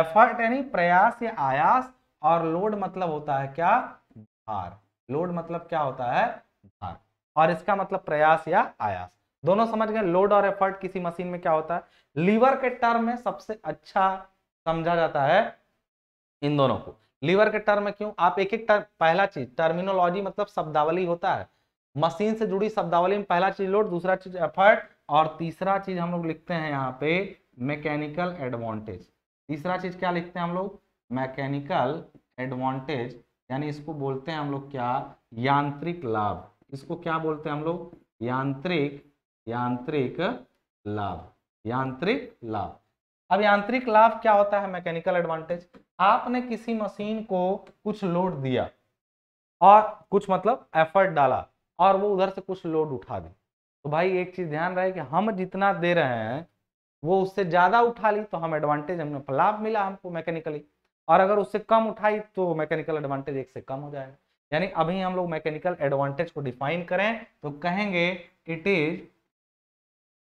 एफर्ट यानी प्रयास या आयास और लोड मतलब होता है क्या भार लोड मतलब क्या होता है भार और इसका मतलब प्रयास या आयास दोनों समझ गए लोड और एफर्ट किसी मशीन में क्या होता है लीवर के टर्म में सबसे अच्छा समझा जाता है इन दोनों को लीवर के टर्म में क्यों आप एक एक टर्म पहला चीज टर्मिनोलॉजी मतलब शब्दावली होता है मशीन से जुड़ी शब्दावली में पहला चीज लोड दूसरा चीज एफर्ट और तीसरा चीज हम लोग लिखते हैं यहाँ पे मैकेनिकल एडवांटेज तीसरा चीज क्या लिखते हैं हम लोग मैकेनिकल एडवांटेज यानी इसको बोलते हैं हम लोग क्या यांत्रिक लाभ इसको क्या बोलते हैं हम लोग यांत्रिक यांत्रिक लाभ यांत्रिक लाभ अब यांत्रिक लाभ क्या होता है मैकेनिकल एडवांटेज आपने किसी मशीन को कुछ लोड दिया और कुछ मतलब एफर्ट डाला और वो उधर से कुछ लोड उठा दी तो भाई एक चीज ध्यान रहे कि हम जितना दे रहे हैं वो उससे ज्यादा उठा ली तो हम एडवांटेज हमने लाभ मिला हमको मैकेनिकली और अगर उससे कम उठाई तो मैकेनिकल एडवांटेज एक से कम हो जाएगा यानी अभी हम लोग मैकेनिकल एडवांटेज को डिफाइन करें तो कहेंगे it is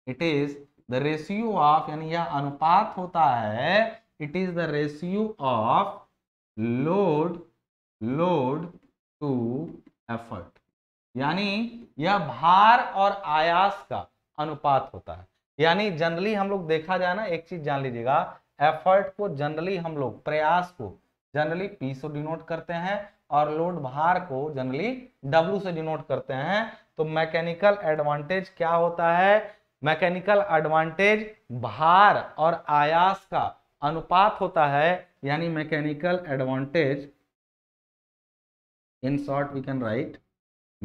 it is the ratio of यानी यह अनुपात होता है it is the ratio of load load to effort यानी यह भार और आयास का अनुपात होता है यानी जनरली हम लोग देखा जाए ना एक चीज जान लीजिएगा एफर्ट को जनरली हम लोग प्रयास को जनरली पी से डिनोट करते हैं और लोड भार को जनरली डब्ल्यू से डिनोट करते हैं तो मैकेनिकल एडवांटेज क्या होता है मैकेनिकल एडवांटेज भार और आयास का अनुपात होता है यानी mechanical advantage in short we can write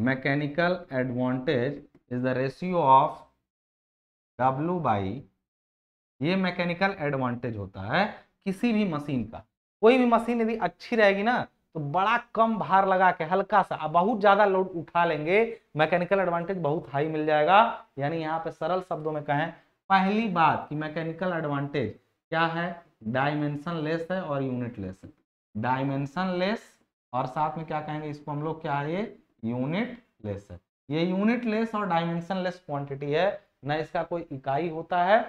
mechanical advantage is the ratio of W by ये मैकेनिकल एडवांटेज होता है किसी भी मशीन का कोई भी मशीन यदि अच्छी रहेगी ना तो बड़ा कम भार लगा के हल्का सा बहुत ज्यादा लोड उठा लेंगे मैकेनिकल एडवांटेज बहुत हाई मिल जाएगा यानी यहाँ पे सरल शब्दों में कहें पहली बात कि मैकेनिकल एडवांटेज क्या है डायमेंशन लेस है और यूनिट लेस है डायमेंशन लेस और साथ में क्या कहेंगे इसको हम लोग क्या है ये यूनिट लेस है ये यूनिट लेस और डायमेंशन लेस क्वांटिटी है न इसका कोई इकाई होता है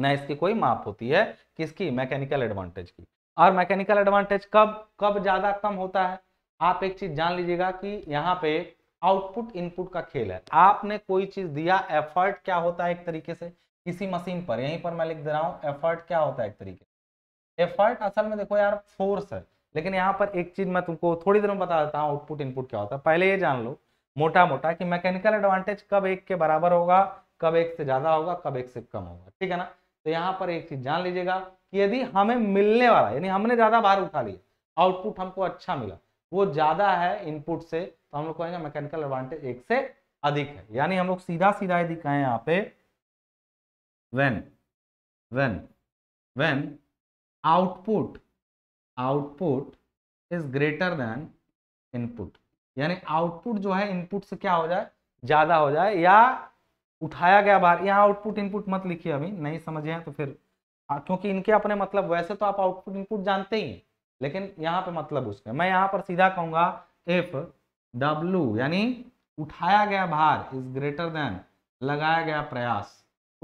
न इसकी कोई माप होती है किसकी मैकेनिकल एडवांटेज की और मैकेनिकल एडवांटेज कब कब ज़्यादा कम होता है आप एक चीज़ जान लीजिएगा कि यहाँ पे आउटपुट इनपुट का खेल है आपने कोई चीज़ दिया एफर्ट क्या होता है एक तरीके से किसी मशीन पर यहीं पर मैं लिख दे रहा हूँ एफर्ट क्या होता है एक तरीके से एफर्ट असल में देखो यार फोर्स है लेकिन यहाँ पर एक चीज़ मैं तुमको थोड़ी देर में बता देता हूँ आउटपुट इनपुट क्या होता है पहले ये जान लो मोटा मोटा कि मैकेनिकल एडवांटेज कब एक के बराबर होगा कब एक से ज़्यादा होगा कब एक से कम होगा ठीक है ना तो यहाँ पर एक चीज़ जान लीजिएगा यदि हमें मिलने वाला यानी हमने ज़्यादा भार उठा लिया आउटपुट हमको अच्छा मिला वो ज़्यादा है इनपुट से तो हम लोग कहेंगे मैकेनिकल एडवांटेज एक से अधिक है यानी हम लोग सीधा सीधा यदि कहें यहाँ पे when when when output output is greater than input यानी आउटपुट जो है इनपुट से क्या हो जाए ज़्यादा हो जाए या उठाया गया बार यहाँ आउटपुट इनपुट मत लिखिए अभी नहीं समझे हैं तो फिर हाँ, क्योंकि इनके अपने मतलब वैसे तो आप आउटपुट इनपुट जानते ही लेकिन यहाँ पे मतलब उसके मैं यहाँ पर सीधा कहूंगा एफ डब्लू यानी उठाया गया भार इज ग्रेटर देन लगाया गया प्रयास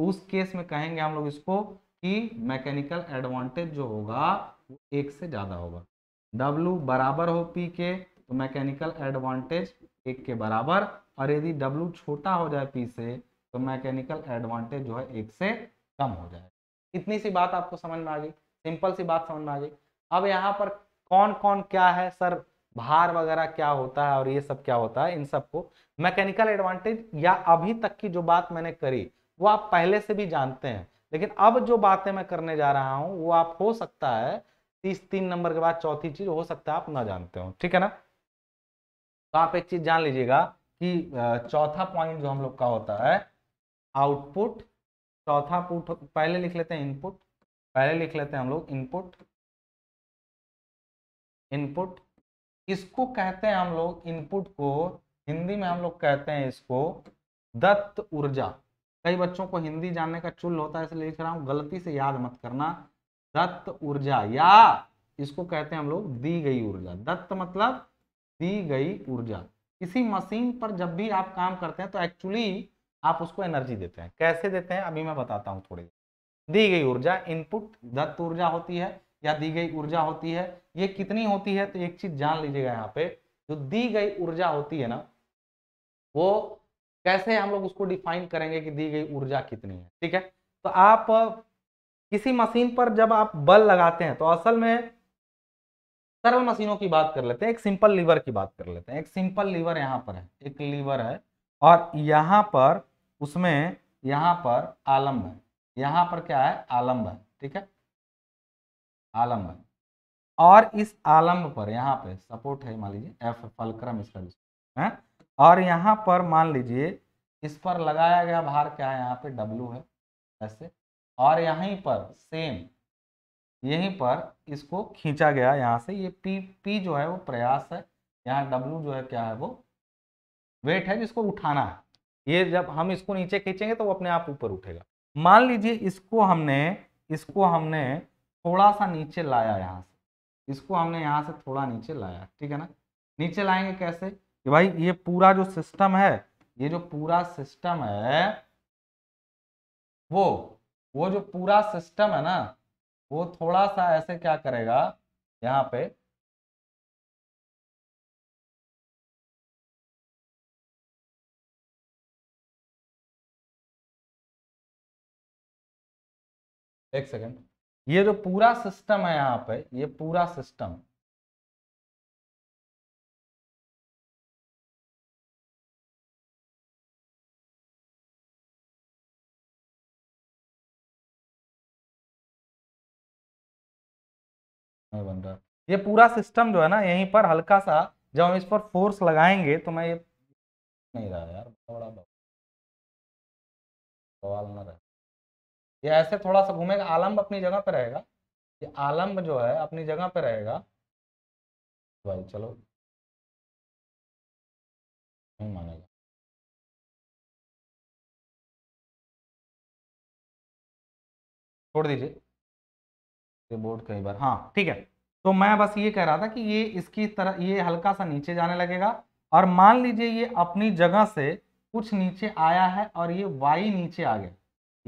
उस केस में कहेंगे हम लोग इसको कि मैकेनिकल एडवांटेज जो होगा वो एक से ज़्यादा होगा डब्लू बराबर हो पी के तो मैकेनिकल एडवांटेज एक के बराबर और यदि डब्लू छोटा हो जाए पी से तो मैकेनिकल एडवांटेज जो है एक से कम हो जाएगा इतनी सी बात आपको समझ में आ गई सिंपल सी बात समझ में आ गई अब यहाँ पर कौन कौन क्या है सर भार वगैरह क्या होता है और ये सब क्या होता है इन सबको मैकेनिकल एडवांटेज या अभी तक की जो बात मैंने करी वो आप पहले से भी जानते हैं लेकिन अब जो बातें मैं करने जा रहा हूँ वो आप हो सकता है तीस तीन नंबर के बाद चौथी चीज हो सकता है आप ना जानते हो ठीक है ना तो आप एक चीज जान लीजिएगा कि चौथा पॉइंट जो हम लोग का होता है आउटपुट चौथा पुट पहले लिख लेते हैं इनपुट पहले लिख लेते हैं हम लोग इनपुट इनपुट इसको कहते हैं हम लोग इनपुट को हिंदी में हम लोग कहते हैं इसको दत्त ऊर्जा कई बच्चों को हिंदी जानने का चुल होता है इसलिए लिख रहा हूं गलती से याद मत करना दत्त ऊर्जा या इसको कहते हैं हम लोग दी गई ऊर्जा दत्त मतलब दी गई ऊर्जा इसी मशीन पर जब भी आप काम करते हैं तो एक्चुअली आप उसको एनर्जी देते हैं कैसे देते हैं अभी मैं बताता हूँ थोड़ी दी गई ऊर्जा इनपुट दत्त ऊर्जा होती है या दी गई ऊर्जा होती है ये कितनी होती है तो एक चीज जान लीजिएगा यहाँ पे जो दी गई ऊर्जा होती है ना वो कैसे हम लोग उसको डिफाइन करेंगे कि दी गई ऊर्जा कितनी है ठीक है तो आप किसी मशीन पर जब आप बल लगाते हैं तो असल में सरल मशीनों की बात कर लेते हैं एक सिंपल लीवर की बात कर लेते हैं एक सिंपल लीवर यहाँ पर है एक लीवर है और यहाँ पर उसमें यहाँ पर आलम्ब है यहाँ पर क्या है आलम्ब है ठीक है आलम्ब है और इस आलम्ब पर यहाँ पे सपोर्ट है मान लीजिए एफ फलक्रम इसका है और यहाँ पर मान लीजिए इस पर लगाया गया भार क्या है यहाँ पे डब्लू है ऐसे और यहीं पर सेम यहीं पर इसको खींचा गया यहाँ से ये पी पी जो है वो प्रयास है यहाँ डब्लू जो है क्या है वो वेट है जिसको उठाना है ये जब हम इसको नीचे खींचेंगे तो वो अपने आप ऊपर उठेगा मान लीजिए इसको हमने इसको हमने थोड़ा सा नीचे लाया यहाँ से इसको हमने यहाँ से थोड़ा नीचे लाया ठीक है ना नीचे लाएंगे कैसे कि भाई ये पूरा जो सिस्टम है ये जो पूरा सिस्टम है वो वो जो पूरा सिस्टम है ना वो थोड़ा सा ऐसे क्या करेगा यहाँ पे एक सेकेंड ये जो पूरा सिस्टम है यहाँ पे ये पूरा सिस्टम बन रहा ये पूरा सिस्टम जो है ना यहीं पर हल्का सा जब हम इस पर फोर्स लगाएंगे तो मैं ये नहीं रहा यार बड़ा बड़ा सवाल ना रहा ये ऐसे थोड़ा सा घूमेगा आलम्ब अपनी जगह पर रहेगा ये आलम्ब जो है अपनी जगह पर रहेगा भाई चलो नहीं मानेगा छोड़ दीजिए ये बोर्ड कई बार हाँ ठीक है तो मैं बस ये कह रहा था कि ये इसकी तरह ये हल्का सा नीचे जाने लगेगा और मान लीजिए ये अपनी जगह से कुछ नीचे आया है और ये वाई नीचे आ गया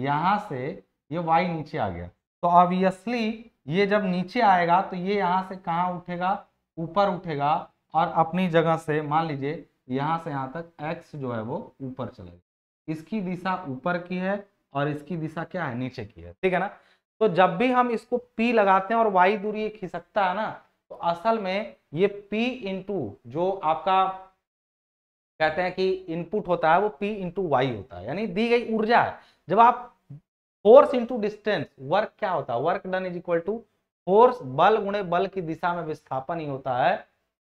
यहाँ से ये वाई नीचे आ गया तो ऑब्वियसली ये जब नीचे आएगा तो ये यहाँ से कहाँ उठेगा ऊपर उठेगा और अपनी जगह से मान लीजिए यहाँ से यहाँ तक एक्स जो है वो ऊपर चलेगा इसकी दिशा ऊपर की है और इसकी दिशा क्या है नीचे की है ठीक है ना तो जब भी हम इसको पी लगाते हैं और वाई दूरी खिसकता है ना तो असल में ये पी इंटू जो आपका कहते हैं कि इनपुट होता है वो पी इंटू वाई होता है यानी दी गई ऊर्जा है जब आप फोर्स इंटू डिस्टेंस वर्क क्या होता है work done is equal to force बल गुणे बल की दिशा में विस्थापन ही होता है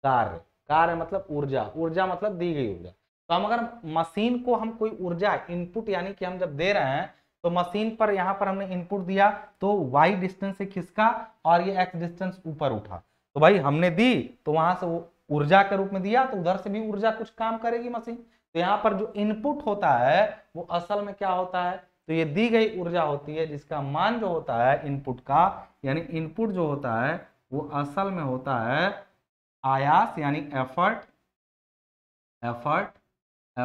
कार्य कार्य मतलब ऊर्जा ऊर्जा मतलब दी गई ऊर्जा तो हम अगर मशीन को हम कोई ऊर्जा इनपुट यानी कि हम जब दे रहे हैं तो मशीन पर यहाँ पर हमने इनपुट दिया तो वाई डिस्टेंस से खिसका और ये एक्स डिस्टेंस ऊपर उठा तो भाई हमने दी तो वहां से वो ऊर्जा के रूप में दिया तो उधर से भी ऊर्जा कुछ काम करेगी मशीन तो यहाँ पर जो इनपुट होता है वो असल में क्या होता है तो ये दी गई ऊर्जा होती है जिसका मान जो होता है इनपुट का यानी इनपुट जो होता है वो असल में होता है आयास यानी effort effort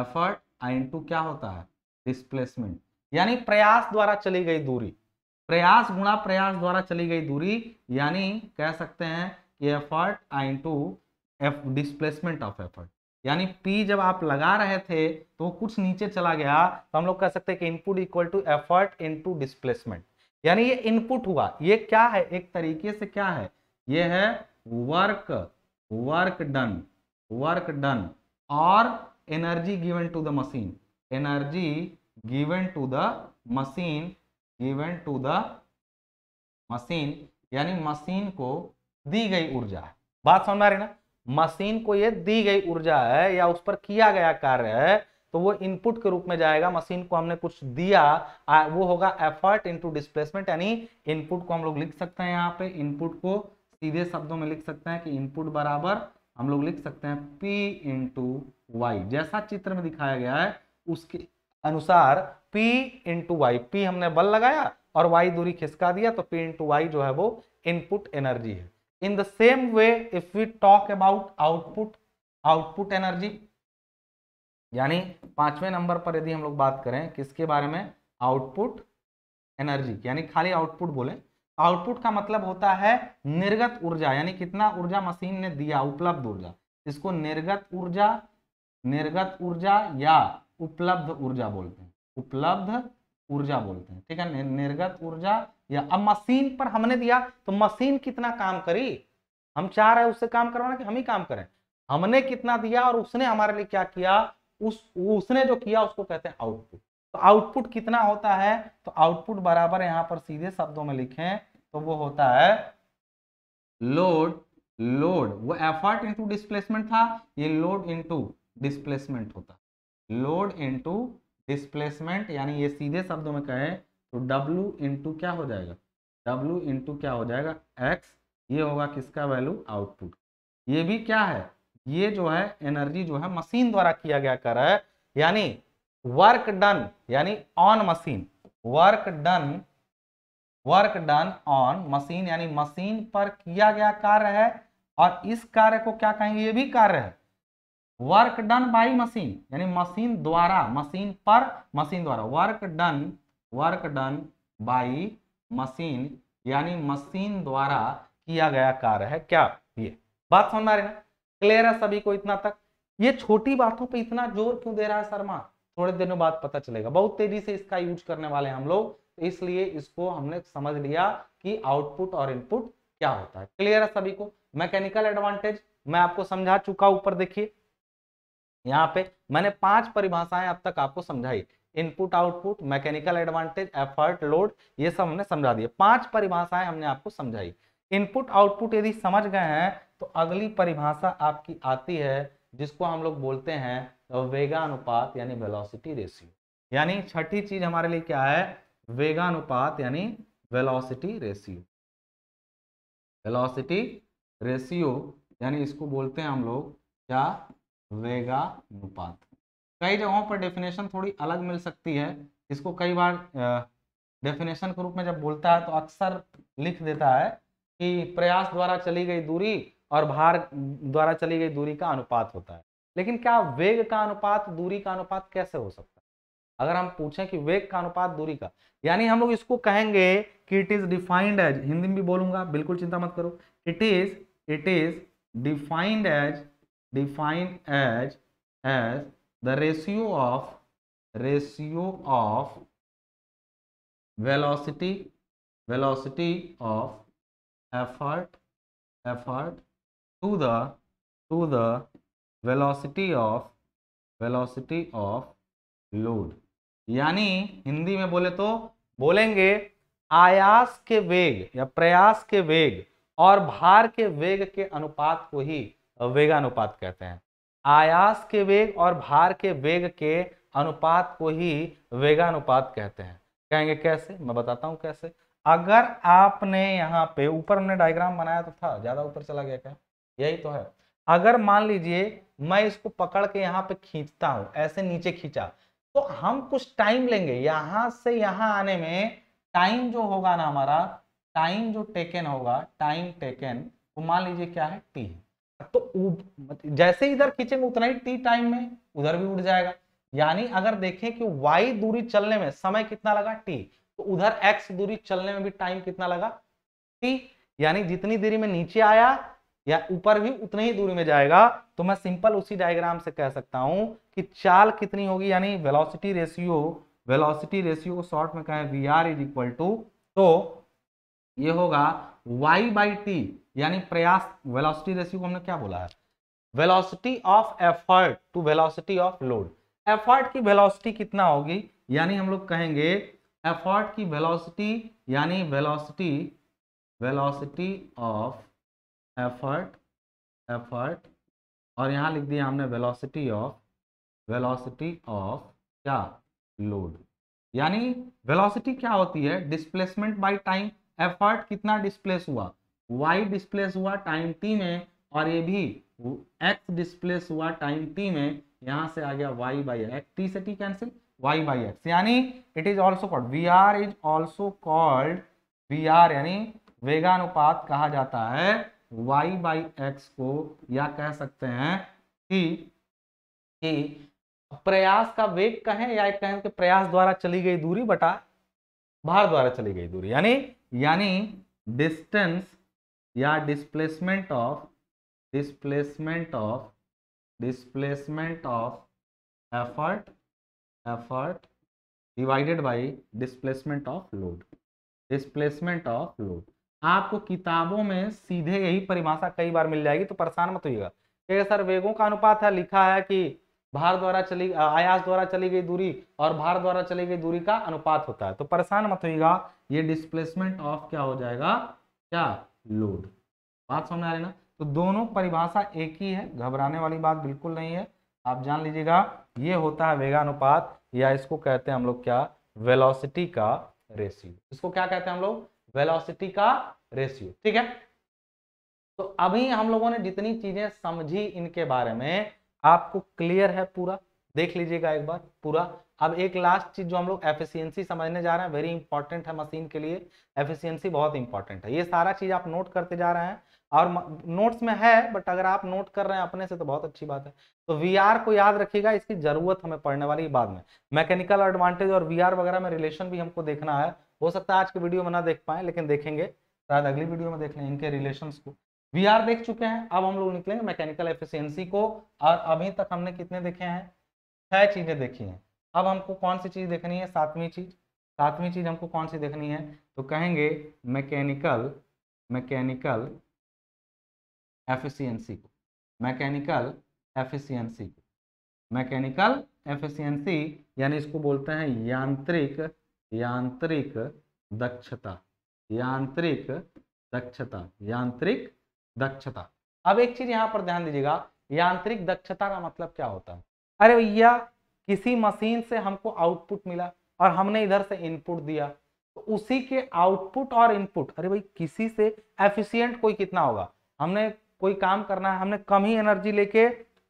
effort I into क्या होता है डिस्प्लेसमेंट यानी प्रयास द्वारा चली गई दूरी प्रयास गुणा प्रयास द्वारा चली गई दूरी यानी कह सकते हैं कि effort I into F displacement of effort यानी P जब आप लगा रहे थे तो वो कुछ नीचे चला गया तो हम लोग कह सकते हैं कि input equal to effort to displacement यानी ये इनपुट हुआ ये क्या है एक तरीके से क्या है ये है work work done work done और energy given to the machine energy given to the machine given to the machine यानी मशीन को दी गई ऊर्जा बात समझ में आ रही ना मशीन को ये दी गई ऊर्जा है या उस पर किया गया कार्य है तो वो इनपुट के रूप में जाएगा मशीन को हमने कुछ दिया आ, वो होगा एफर्ट इनटू डिस्प्लेसमेंट यानी इनपुट को हम लोग लिख सकते हैं यहाँ पे इनपुट को सीधे शब्दों में लिख सकते हैं कि इनपुट बराबर हम लोग लिख सकते हैं पी इंटू वाई जैसा चित्र में दिखाया गया है उसके अनुसार पी इंटू वाई पी हमने बल लगाया और वाई दूरी खिसका दिया तो पी इंटू वाई जो है वो इनपुट एनर्जी है in the same way if we talk about output output energy यानी पांचवें नंबर पर यदि हम लोग बात करें किसके बारे में आउटपुट एनर्जी यानी खाली आउटपुट बोले आउटपुट का मतलब होता है निर्गत ऊर्जा यानी कितना ऊर्जा मशीन ने दिया उपलब्ध ऊर्जा इसको निर्गत ऊर्जा निर्गत ऊर्जा या उपलब्ध ऊर्जा बोलते हैं उपलब्ध ऊर्जा बोलते हैं ठीक है निर्गत ऊर्जा या अब मशीन पर हमने दिया तो मशीन कितना काम करी हम चाह रहे उससे काम करवाना कि हम ही काम करें हमने कितना दिया और उसने हमारे लिए क्या किया उस उसने जो किया उसको कहते हैं आउटपुट तो आउटपुट कितना होता है तो आउटपुट बराबर यहां पर सीधे शब्दों में लिखें तो वो होता है लोड लोड वो एफर्ट इनटू डिस्प्लेसमेंट था ये लोड इनटू डिस्प्लेसमेंट होता लोड इनटू डिस्प्लेसमेंट यानी ये सीधे शब्दों में कहें तो W इंटू क्या हो जाएगा W इंटू क्या हो जाएगा X ये होगा किसका वैल्यू आउटपुट ये भी क्या है ये जो है एनर्जी जो है मशीन द्वारा किया गया कर है यानी वर्क डन यानी on machine work done work done on machine यानी मशीन पर किया गया कार्य है और इस कार्य को क्या कहेंगे ये भी कार्य है वर्क डन बाई मशीन यानी मशीन द्वारा मशीन पर मशीन द्वारा work done work done by machine यानी मशीन द्वारा किया गया कार्य है क्या ये बात समझ रहे ना क्लियर है सभी को इतना तक ये छोटी बातों पे इतना जोर क्यों दे रहा है शर्मा थोड़े दिनों बाद पता चलेगा बहुत तेजी से इसका यूज करने वाले हम लोग तो इसलिए इसको हमने समझ लिया कि आउटपुट और इनपुट क्या होता है क्लियर है सभी को मैकेनिकल एडवांटेज मैं आपको समझा चुका ऊपर देखिए यहाँ पे मैंने पांच परिभाषाएं अब तक आपको समझाई input output mechanical advantage effort load ये सब हमने समझा दिया पांच परिभाषाएं हमने आपको समझाई इनपुट आउटपुट यदि समझ गए हैं तो अगली परिभाषा आपकी आती है जिसको हम लोग बोलते हैं वेगानुपात यानी वेलोसिटी रेशियो यानी छठी चीज हमारे लिए क्या है वेगानुपात यानी वेलोसिटी रेशियो वेलोसिटी रेशियो यानी इसको बोलते हैं हम लोग क्या वेगानुपात कई जगहों पर डेफिनेशन थोड़ी अलग मिल सकती है इसको कई बार डेफिनेशन के रूप में जब बोलता है तो अक्सर लिख देता है कि प्रयास द्वारा चली गई दूरी और भार द्वारा चली गई दूरी का अनुपात होता है लेकिन क्या वेग का अनुपात दूरी का अनुपात कैसे हो सकता है अगर हम पूछें कि वेग का अनुपात दूरी का यानी हम लोग इसको कहेंगे कि it is defined as Hindi में भी बोलूंगा बिल्कुल चिंता मत करो it is it is defined as defined as as the ratio of ratio of velocity velocity of effort effort to the to the velocity of velocity of load यानी हिंदी में बोले तो बोलेंगे आयास के वेग या प्रयास के वेग और भार के वेग के अनुपात को ही वेगानुपात कहते हैं आयास के वेग और भार के वेग के अनुपात को ही वेगानुपात कहते हैं कहेंगे कैसे मैं बताता हूँ कैसे अगर आपने यहाँ पे ऊपर हमने डायग्राम बनाया तो था ज्यादा ऊपर चला गया क्या यही तो है अगर मान लीजिए मैं इसको पकड़ के यहाँ पे खींचता हूँ ऐसे नीचे खींचा तो हम कुछ टाइम लेंगे यहाँ से यहाँ आने में टाइम जो होगा ना हमारा टाइम जो टेकन होगा टाइम टेकन वो तो मान लीजिए क्या है टी तो जैसे इधर खींचेंगे उतना ही टी टाइम में उधर भी उड़ जाएगा यानी अगर देखें कि वाई दूरी चलने में समय कितना लगा टी तो उधर एक्स दूरी चलने में भी टाइम कितना लगा टी यानी जितनी देरी में नीचे आया या ऊपर भी उतनी ही दूरी में जाएगा तो मैं सिंपल उसी डायग्राम से कह सकता हूं कि चाल कितनी होगी यानी वेलोसिटी रेशियो वेलोसिटी रेशियो को शॉर्ट में कहें V R is equal to तो ये होगा वाई बाई टी यानी प्रयास वेलोसिटी रेशियो को हमने क्या बोला है velocity of effort to velocity of load effort की वेलोसिटी कितना होगी यानी हम लोग कहेंगे एफर्ट की वेलोसिटी यानी velocity velocity of effort effort और यहां लिख दिया हमने वेलोसिटी ऑफ वेलोसिटी ऑफ क्या लोड यानी वेलोसिटी क्या होती है डिस्प्लेसमेंट बाय टाइम एफर्ट कितना डिस्प्लेस हुआ वाई डिस्प्लेस हुआ टाइम टी में और ये भी एक्स डिस्प्लेस हुआ टाइम टी में यहां से आ गया वाई बाई एक्स टी से T cancel Y by X यानी it is also called V R is also called V R यानी वेगानुपात कहा जाता है वाई बाई एक्स को या कह सकते हैं कि, कि प्रयास का वेग कहें या कहें कि प्रयास द्वारा चली गई दूरी बटा भार द्वारा चली गई दूरी यानी यानी डिस्टेंस या displacement of displacement of displacement of effort effort divided by displacement of load displacement of load आपको किताबों में सीधे यही परिभाषा कई बार मिल जाएगी तो परेशान मत होइएगा ठीक सर वेगों का अनुपात है लिखा है कि भार द्वारा चली आयास द्वारा चली गई दूरी और भार द्वारा चली गई दूरी का अनुपात होता है तो परेशान मत होइएगा ये डिस्प्लेसमेंट ऑफ क्या हो जाएगा क्या लोड बात समझ आ रही ना तो दोनों परिभाषा एक ही है घबराने वाली बात बिल्कुल नहीं है आप जान लीजिएगा ये होता है वेगानुपात या इसको कहते हैं हम लोग क्या वेलोसिटी का रेशियो इसको क्या कहते हैं हम लोग वेलोसिटी का रेशियो ठीक है तो अभी हम लोगों ने जितनी चीजें समझी इनके बारे में आपको क्लियर है पूरा देख लीजिएगा एक बार पूरा अब एक लास्ट चीज जो हम लोग एफिशियंसी समझने जा रहे हैं वेरी इंपॉर्टेंट है मशीन के लिए एफिशियंसी बहुत इंपॉर्टेंट है ये सारा चीज आप नोट करते जा रहे हैं और नोट्स में है बट अगर आप नोट कर रहे हैं अपने से तो बहुत अच्छी बात है तो वी को याद रखिएगा इसकी जरूरत हमें पड़ने वाली बाद में मैकेनिकल एडवांटेज और वी वगैरह में रिलेशन भी हमको देखना है हो सकता है आज के वीडियो में ना देख पाए लेकिन देखेंगे शायद अगली वीडियो में देख लें इनके रिलेशन को वी देख चुके हैं अब हम लोग निकलेंगे मैकेनिकल एफिशियंसी को और अभी तक हमने कितने देखे हैं छह चीज़ें देखी हैं अब हमको कौन सी चीज़ देखनी है सातवीं चीज़ सातवीं चीज़ हमको कौन सी देखनी है तो कहेंगे मैकेनिकल मैकेनिकल एफिशिएंसी को मैकेनिकल एफिशिएंसी को मैकेनिकल एफिशिएंसी यानी इसको बोलते हैं यांत्रिक यांत्रिक दक्षता यांत्रिक दक्षता यांत्रिक दक्षता अब एक चीज यहां पर ध्यान दीजिएगा यांत्रिक दक्षता का मतलब क्या होता है अरे भैया किसी मशीन से हमको आउटपुट मिला और हमने इधर से इनपुट दिया तो उसी के आउटपुट और इनपुट अरे भाई किसी से एफिशिएंट कोई कितना होगा हमने कोई काम करना है हमने कम ही एनर्जी लेके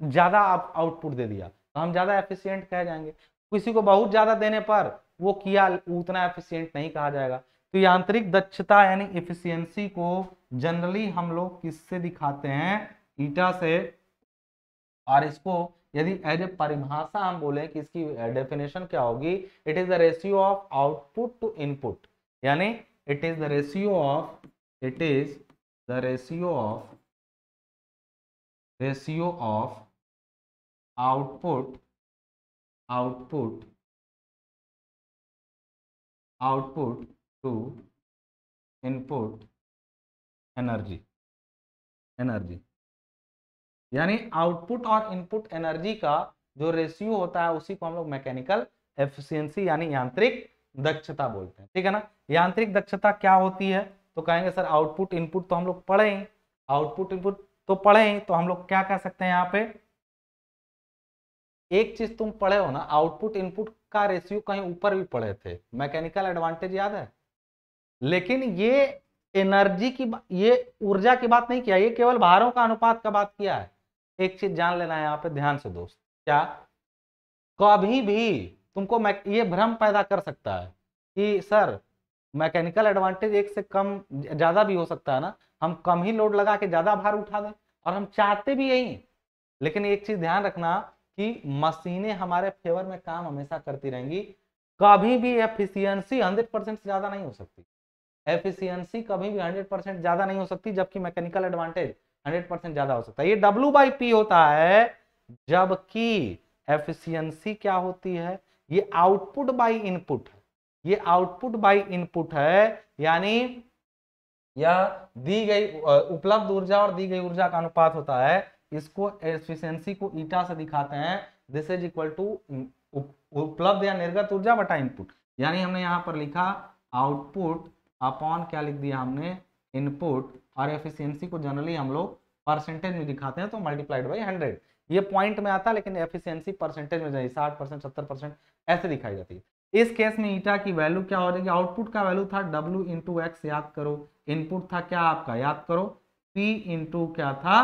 ज़्यादा आउटपुट दे दिया तो हम ज़्यादा एफिशिएंट कह जाएंगे किसी को बहुत ज़्यादा देने पर वो किया उतना एफिशियंट नहीं कहा जाएगा तो यांत्रिक दक्षता यानी एफिशियंसी को जनरली हम लोग किससे दिखाते हैं ईटा से और इसको यदि एज ए परिभाषा हम बोले कि इसकी डेफिनेशन क्या होगी it is the ratio of output to input यानी it is the ratio of it is the ratio of ratio of output output output to input energy energy यानी आउटपुट और इनपुट एनर्जी का जो ratio होता है उसी को हम लोग मैकेनिकल एफिशिएंसी यानी यांत्रिक दक्षता बोलते हैं ठीक है ना यांत्रिक दक्षता क्या होती है तो कहेंगे सर आउटपुट इनपुट तो हम लोग पढ़े ही आउटपुट इनपुट तो पढ़े ही तो हम लोग क्या कह सकते हैं यहाँ पे एक चीज तुम पढ़े हो ना आउटपुट इनपुट का रेशियो कहीं ऊपर भी पढ़े थे मैकेनिकल एडवांटेज याद है लेकिन ये एनर्जी की ये ऊर्जा की बात नहीं किया ये केवल भारों का अनुपात का बात किया है एक चीज जान लेना है यहाँ पे ध्यान से दोस्त क्या कभी भी तुमको ये भ्रम पैदा कर सकता है कि सर मैकेनिकल एडवांटेज एक से कम ज्यादा भी हो सकता है ना हम कम ही लोड लगा के ज्यादा भार उठा दें और हम चाहते भी यही लेकिन एक चीज ध्यान रखना कि मशीनें हमारे फेवर में काम हमेशा करती रहेंगी कभी भी एफिशिएंसी 100 परसेंट ज्यादा नहीं हो सकती एफिशिएंसी कभी भी 100 परसेंट ज्यादा नहीं हो सकती जबकि मैकेनिकल एडवांटेज हंड्रेड परसेंट ज्यादा हो सकता है ये डब्ल्यू बाई पी होता है जबकि एफिशियंसी क्या होती है ये आउटपुट बाई इनपुट ये आउटपुट बाई इनपुट है यानी यह दी गई उपलब्ध ऊर्जा और दी गई ऊर्जा का अनुपात होता है इसको एफिशिएंसी को ईटा से दिखाते हैं दिस इज इक्वल टू उपलब्ध या निर्गत ऊर्जा बटा इनपुट यानी हमने यहां पर लिखा आउटपुट अपॉन क्या लिख दिया हमने इनपुट और एफिशिएंसी को जनरली हम लोग परसेंटेज में दिखाते हैं तो मल्टीप्लाइड बाई हंड्रेड ये पॉइंट में आता है लेकिन एफिशियंसी परसेंटेज में जाएगी साठ परसेंट सत्तर परसेंट ऐसे दिखाई जाती है इस केस में ईटा की वैल्यू क्या हो जाएगी आउटपुट का वैल्यू था डब्ल्यू इंटू एक्स याद करो इनपुट था क्या आपका याद करो पी इंटू क्या था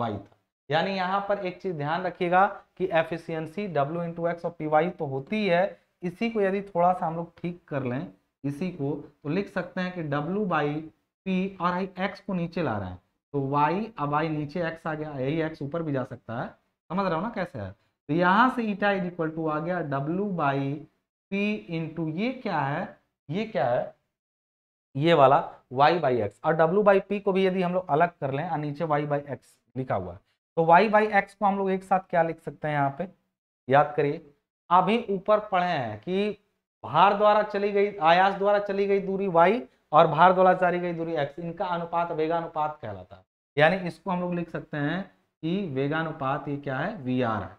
वाई था यानी यहाँ पर एक चीज ध्यान रखिएगा कि एफिशियंसी डब्ल्यू इंटू एक्स और पी वाई तो होती है इसी को यदि थोड़ा सा हम लोग ठीक कर लें इसी को तो लिख सकते हैं कि डब्ल्यू बाई पी और आई एक्स को नीचे ला रहा है तो वाई अब आई नीचे एक्स आ गया यही एक्स ऊपर भी जा सकता है समझ रहे हो ना कैसे है तो यहाँ से ईटा इज इक्वल टू आ गया डब्ल्यू बाई पी इंटू ये क्या है ये क्या है ये वाला वाई बाई एक्स और डब्ल्यू बाई पी को भी यदि हम लोग अलग कर लें और नीचे वाई बाई एक्स लिखा हुआ है तो वाई बाई एक्स को हम लोग एक साथ क्या लिख सकते हैं यहाँ पे याद करिए अभी ऊपर पढ़े हैं कि भार द्वारा चली गई आयास द्वारा चली गई दूरी वाई और भार दोलाचारी गई दूरी एक्स इनका अनुपात वेगानुपात कहलाता है यानी इसको हम लोग लिख सकते हैं कि वेगानुपात ये क्या है वी आर है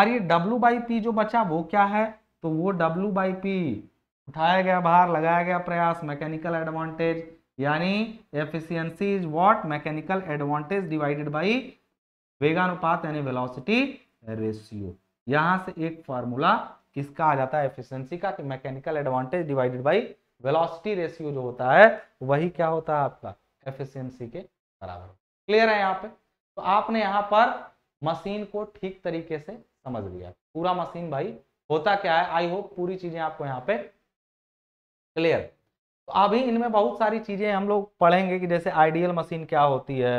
और ये डब्ल्यू बाई पी जो बचा वो क्या है तो वो डब्ल्यू बाई पी उठाया गया भार लगाया गया प्रयास मैकेनिकल एडवांटेज यानी efficiency is what mechanical advantage divided by वेगानुपात यानी वेलोसिटी रेशियो यहां से एक फार्मूला किसका आ जाता है एफिशिएंसी का कि mechanical advantage divided by velocity ratio जो होता है वही क्या होता है आपका एफिशिएंसी के बराबर क्लियर है यहाँ पे तो आपने यहाँ पर मशीन को ठीक तरीके से समझ लिया पूरा मशीन भाई होता क्या है आई होप पूरी चीजें आपको यहाँ पे क्लियर तो अभी इनमें बहुत सारी चीजें हम लोग पढ़ेंगे कि जैसे आइडियल मशीन क्या होती है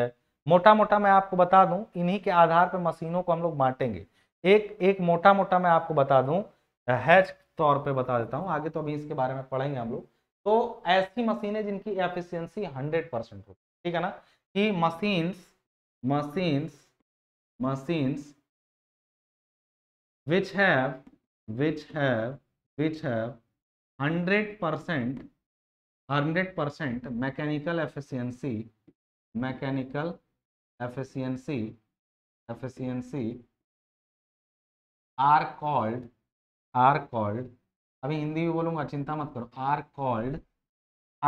मोटा मोटा मैं आपको बता दूं इन्हीं के आधार पर मशीनों को हम लोग बांटेंगे एक एक मोटा मोटा मैं आपको बता दूं हैच तौर पर बता देता हूँ आगे तो अभी इसके बारे में पढ़ेंगे हम लोग तो ऐसी मशीनें जिनकी एफिशिएंसी हंड्रेड परसेंट है ठीक है ना कि machines machines machines which have which have which have 100% percent hundred percent mechanical efficiency mechanical efficiency efficiency are called are called अभी हिंदी में बोलूंगा चिंता मत करो are called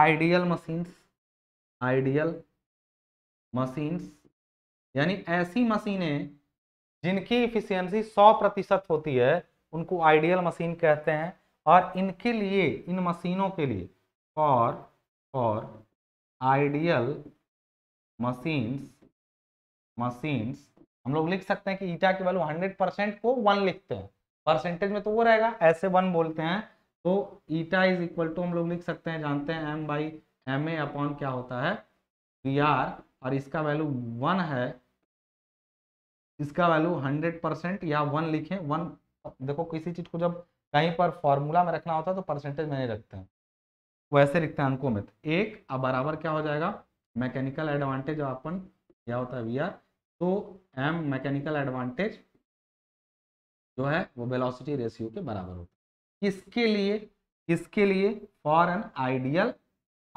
ideal machines ideal machines यानी ऐसी मशीनें जिनकी इफिशियंसी 100 प्रतिशत होती है उनको आइडियल मशीन कहते हैं और इनके लिए इन मशीनों के लिए और और आइडियल मशीन्स मशीन्स हम लोग लिख सकते हैं कि ईटा की वैल्यू 100 परसेंट को वन लिखते हैं परसेंटेज में तो वो रहेगा ऐसे वन बोलते हैं तो ईटा इज इक्वल टू हम लोग लिख सकते हैं जानते हैं M by M A upon क्या होता है वी आर और इसका वैल्यू वन है इसका वैल्यू हंड्रेड परसेंट या वन लिखें वन देखो किसी चीज़ को जब कहीं पर फॉर्मूला में रखना होता है तो परसेंटेज में नहीं रखते हैं वैसे लिखते हैं अंकों में एक अब बराबर क्या हो जाएगा मैकेनिकल एडवांटेज अपन क्या होता है वी आर तो एम मैकेनिकल एडवांटेज जो है वो वेलोसिटी रेशियो के बराबर होता है किसके लिए किसके लिए फॉर एन आइडियल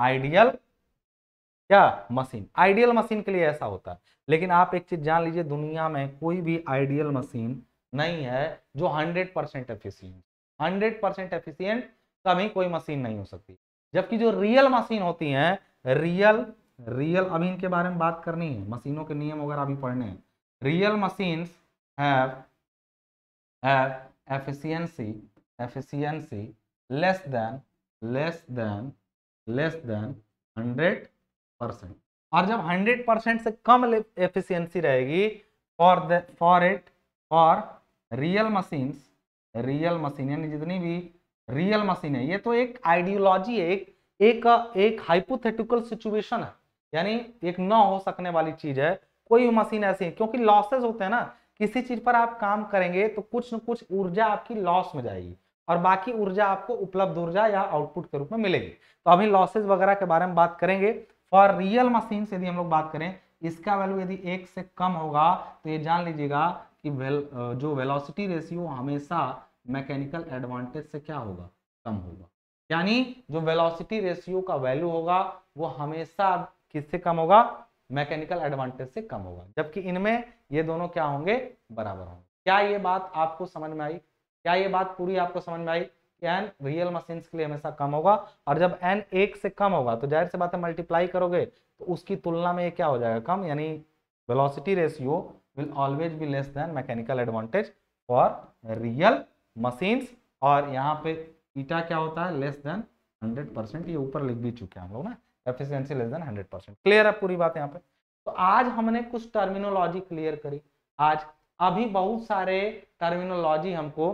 आइडियल क्या मशीन आइडियल मशीन के लिए ऐसा होता है लेकिन आप एक चीज जान लीजिए दुनिया में कोई भी आइडियल मशीन नहीं है जो 100 percent efficient hundred percent efficient कभी कोई मशीन नहीं हो सकती जबकि जो रियल मशीन होती है रियल रियल अभी इनके बारे में बात करनी है मशीनों के नियम वगैरह अभी पढ़ने हैं real machines have have efficiency efficiency less than less than less than 100 percent और जब 100 परसेंट से कम एफिशिएंसी रहेगी for the for it for real machines real machine यानी जितनी भी रियल मशीन है ये तो एक आइडियोलॉजी है एक एक एक हाइपोथेटिकल सिचुएशन है यानी एक ना हो सकने वाली चीज है कोई मशीन ऐसी है क्योंकि लॉसेस होते हैं ना किसी चीज पर आप काम करेंगे तो कुछ न कुछ ऊर्जा आपकी लॉस में जाएगी और बाकी ऊर्जा आपको उपलब्ध ऊर्जा या आउटपुट के रूप में मिलेगी तो अभी लॉसेज वगैरह के बारे में बात करेंगे फॉर रियल मशीन यदि हम लोग बात करें इसका वैल्यू यदि एक से कम होगा तो ये जान लीजिएगा कि वेल जो वेलोसिटी रेशियो हमेशा मैकेनिकल एडवांटेज से क्या होगा कम होगा यानी जो वेलोसिटी रेशियो का वैल्यू होगा वो हमेशा किससे कम होगा मैकेनिकल एडवांटेज से कम होगा जबकि इनमें ये दोनों क्या होंगे बराबर होंगे क्या ये बात आपको समझ में आई क्या ये बात पूरी आपको समझ में आई कि एन रियल मशीन के लिए हमेशा कम होगा और जब एन एक से कम होगा तो जाहिर सी बात है मल्टीप्लाई करोगे तो उसकी तुलना में ये क्या हो जाएगा कम यानी velocity ratio will always be less than mechanical advantage for real machines और यहाँ पे ईटा क्या होता है लेस देन हंड्रेड परसेंट ये ऊपर लिख भी चुके हैं हम लोग ना efficiency less than hundred percent clear है पूरी बात यहाँ पे तो आज हमने कुछ टर्मिनोलॉजी क्लियर करी आज अभी बहुत सारे टर्मिनोलॉजी हमको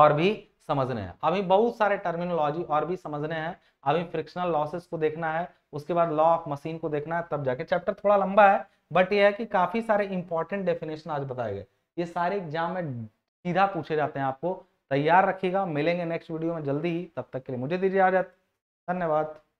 और भी समझने हैं अभी बहुत सारे टर्मिनोलॉजी और भी समझने हैं अभी फ्रिक्शनल लॉसेस को देखना है उसके बाद लॉ ऑफ मशीन को देखना है तब जाके चैप्टर थोड़ा लंबा है बट यह है कि काफी सारे इंपॉर्टेंट डेफिनेशन आज बताए गए ये सारे एग्जाम में सीधा पूछे जाते हैं आपको तैयार रखिएगा मिलेंगे नेक्स्ट वीडियो में जल्दी ही तब तक के लिए मुझे दीजिए आज धन्यवाद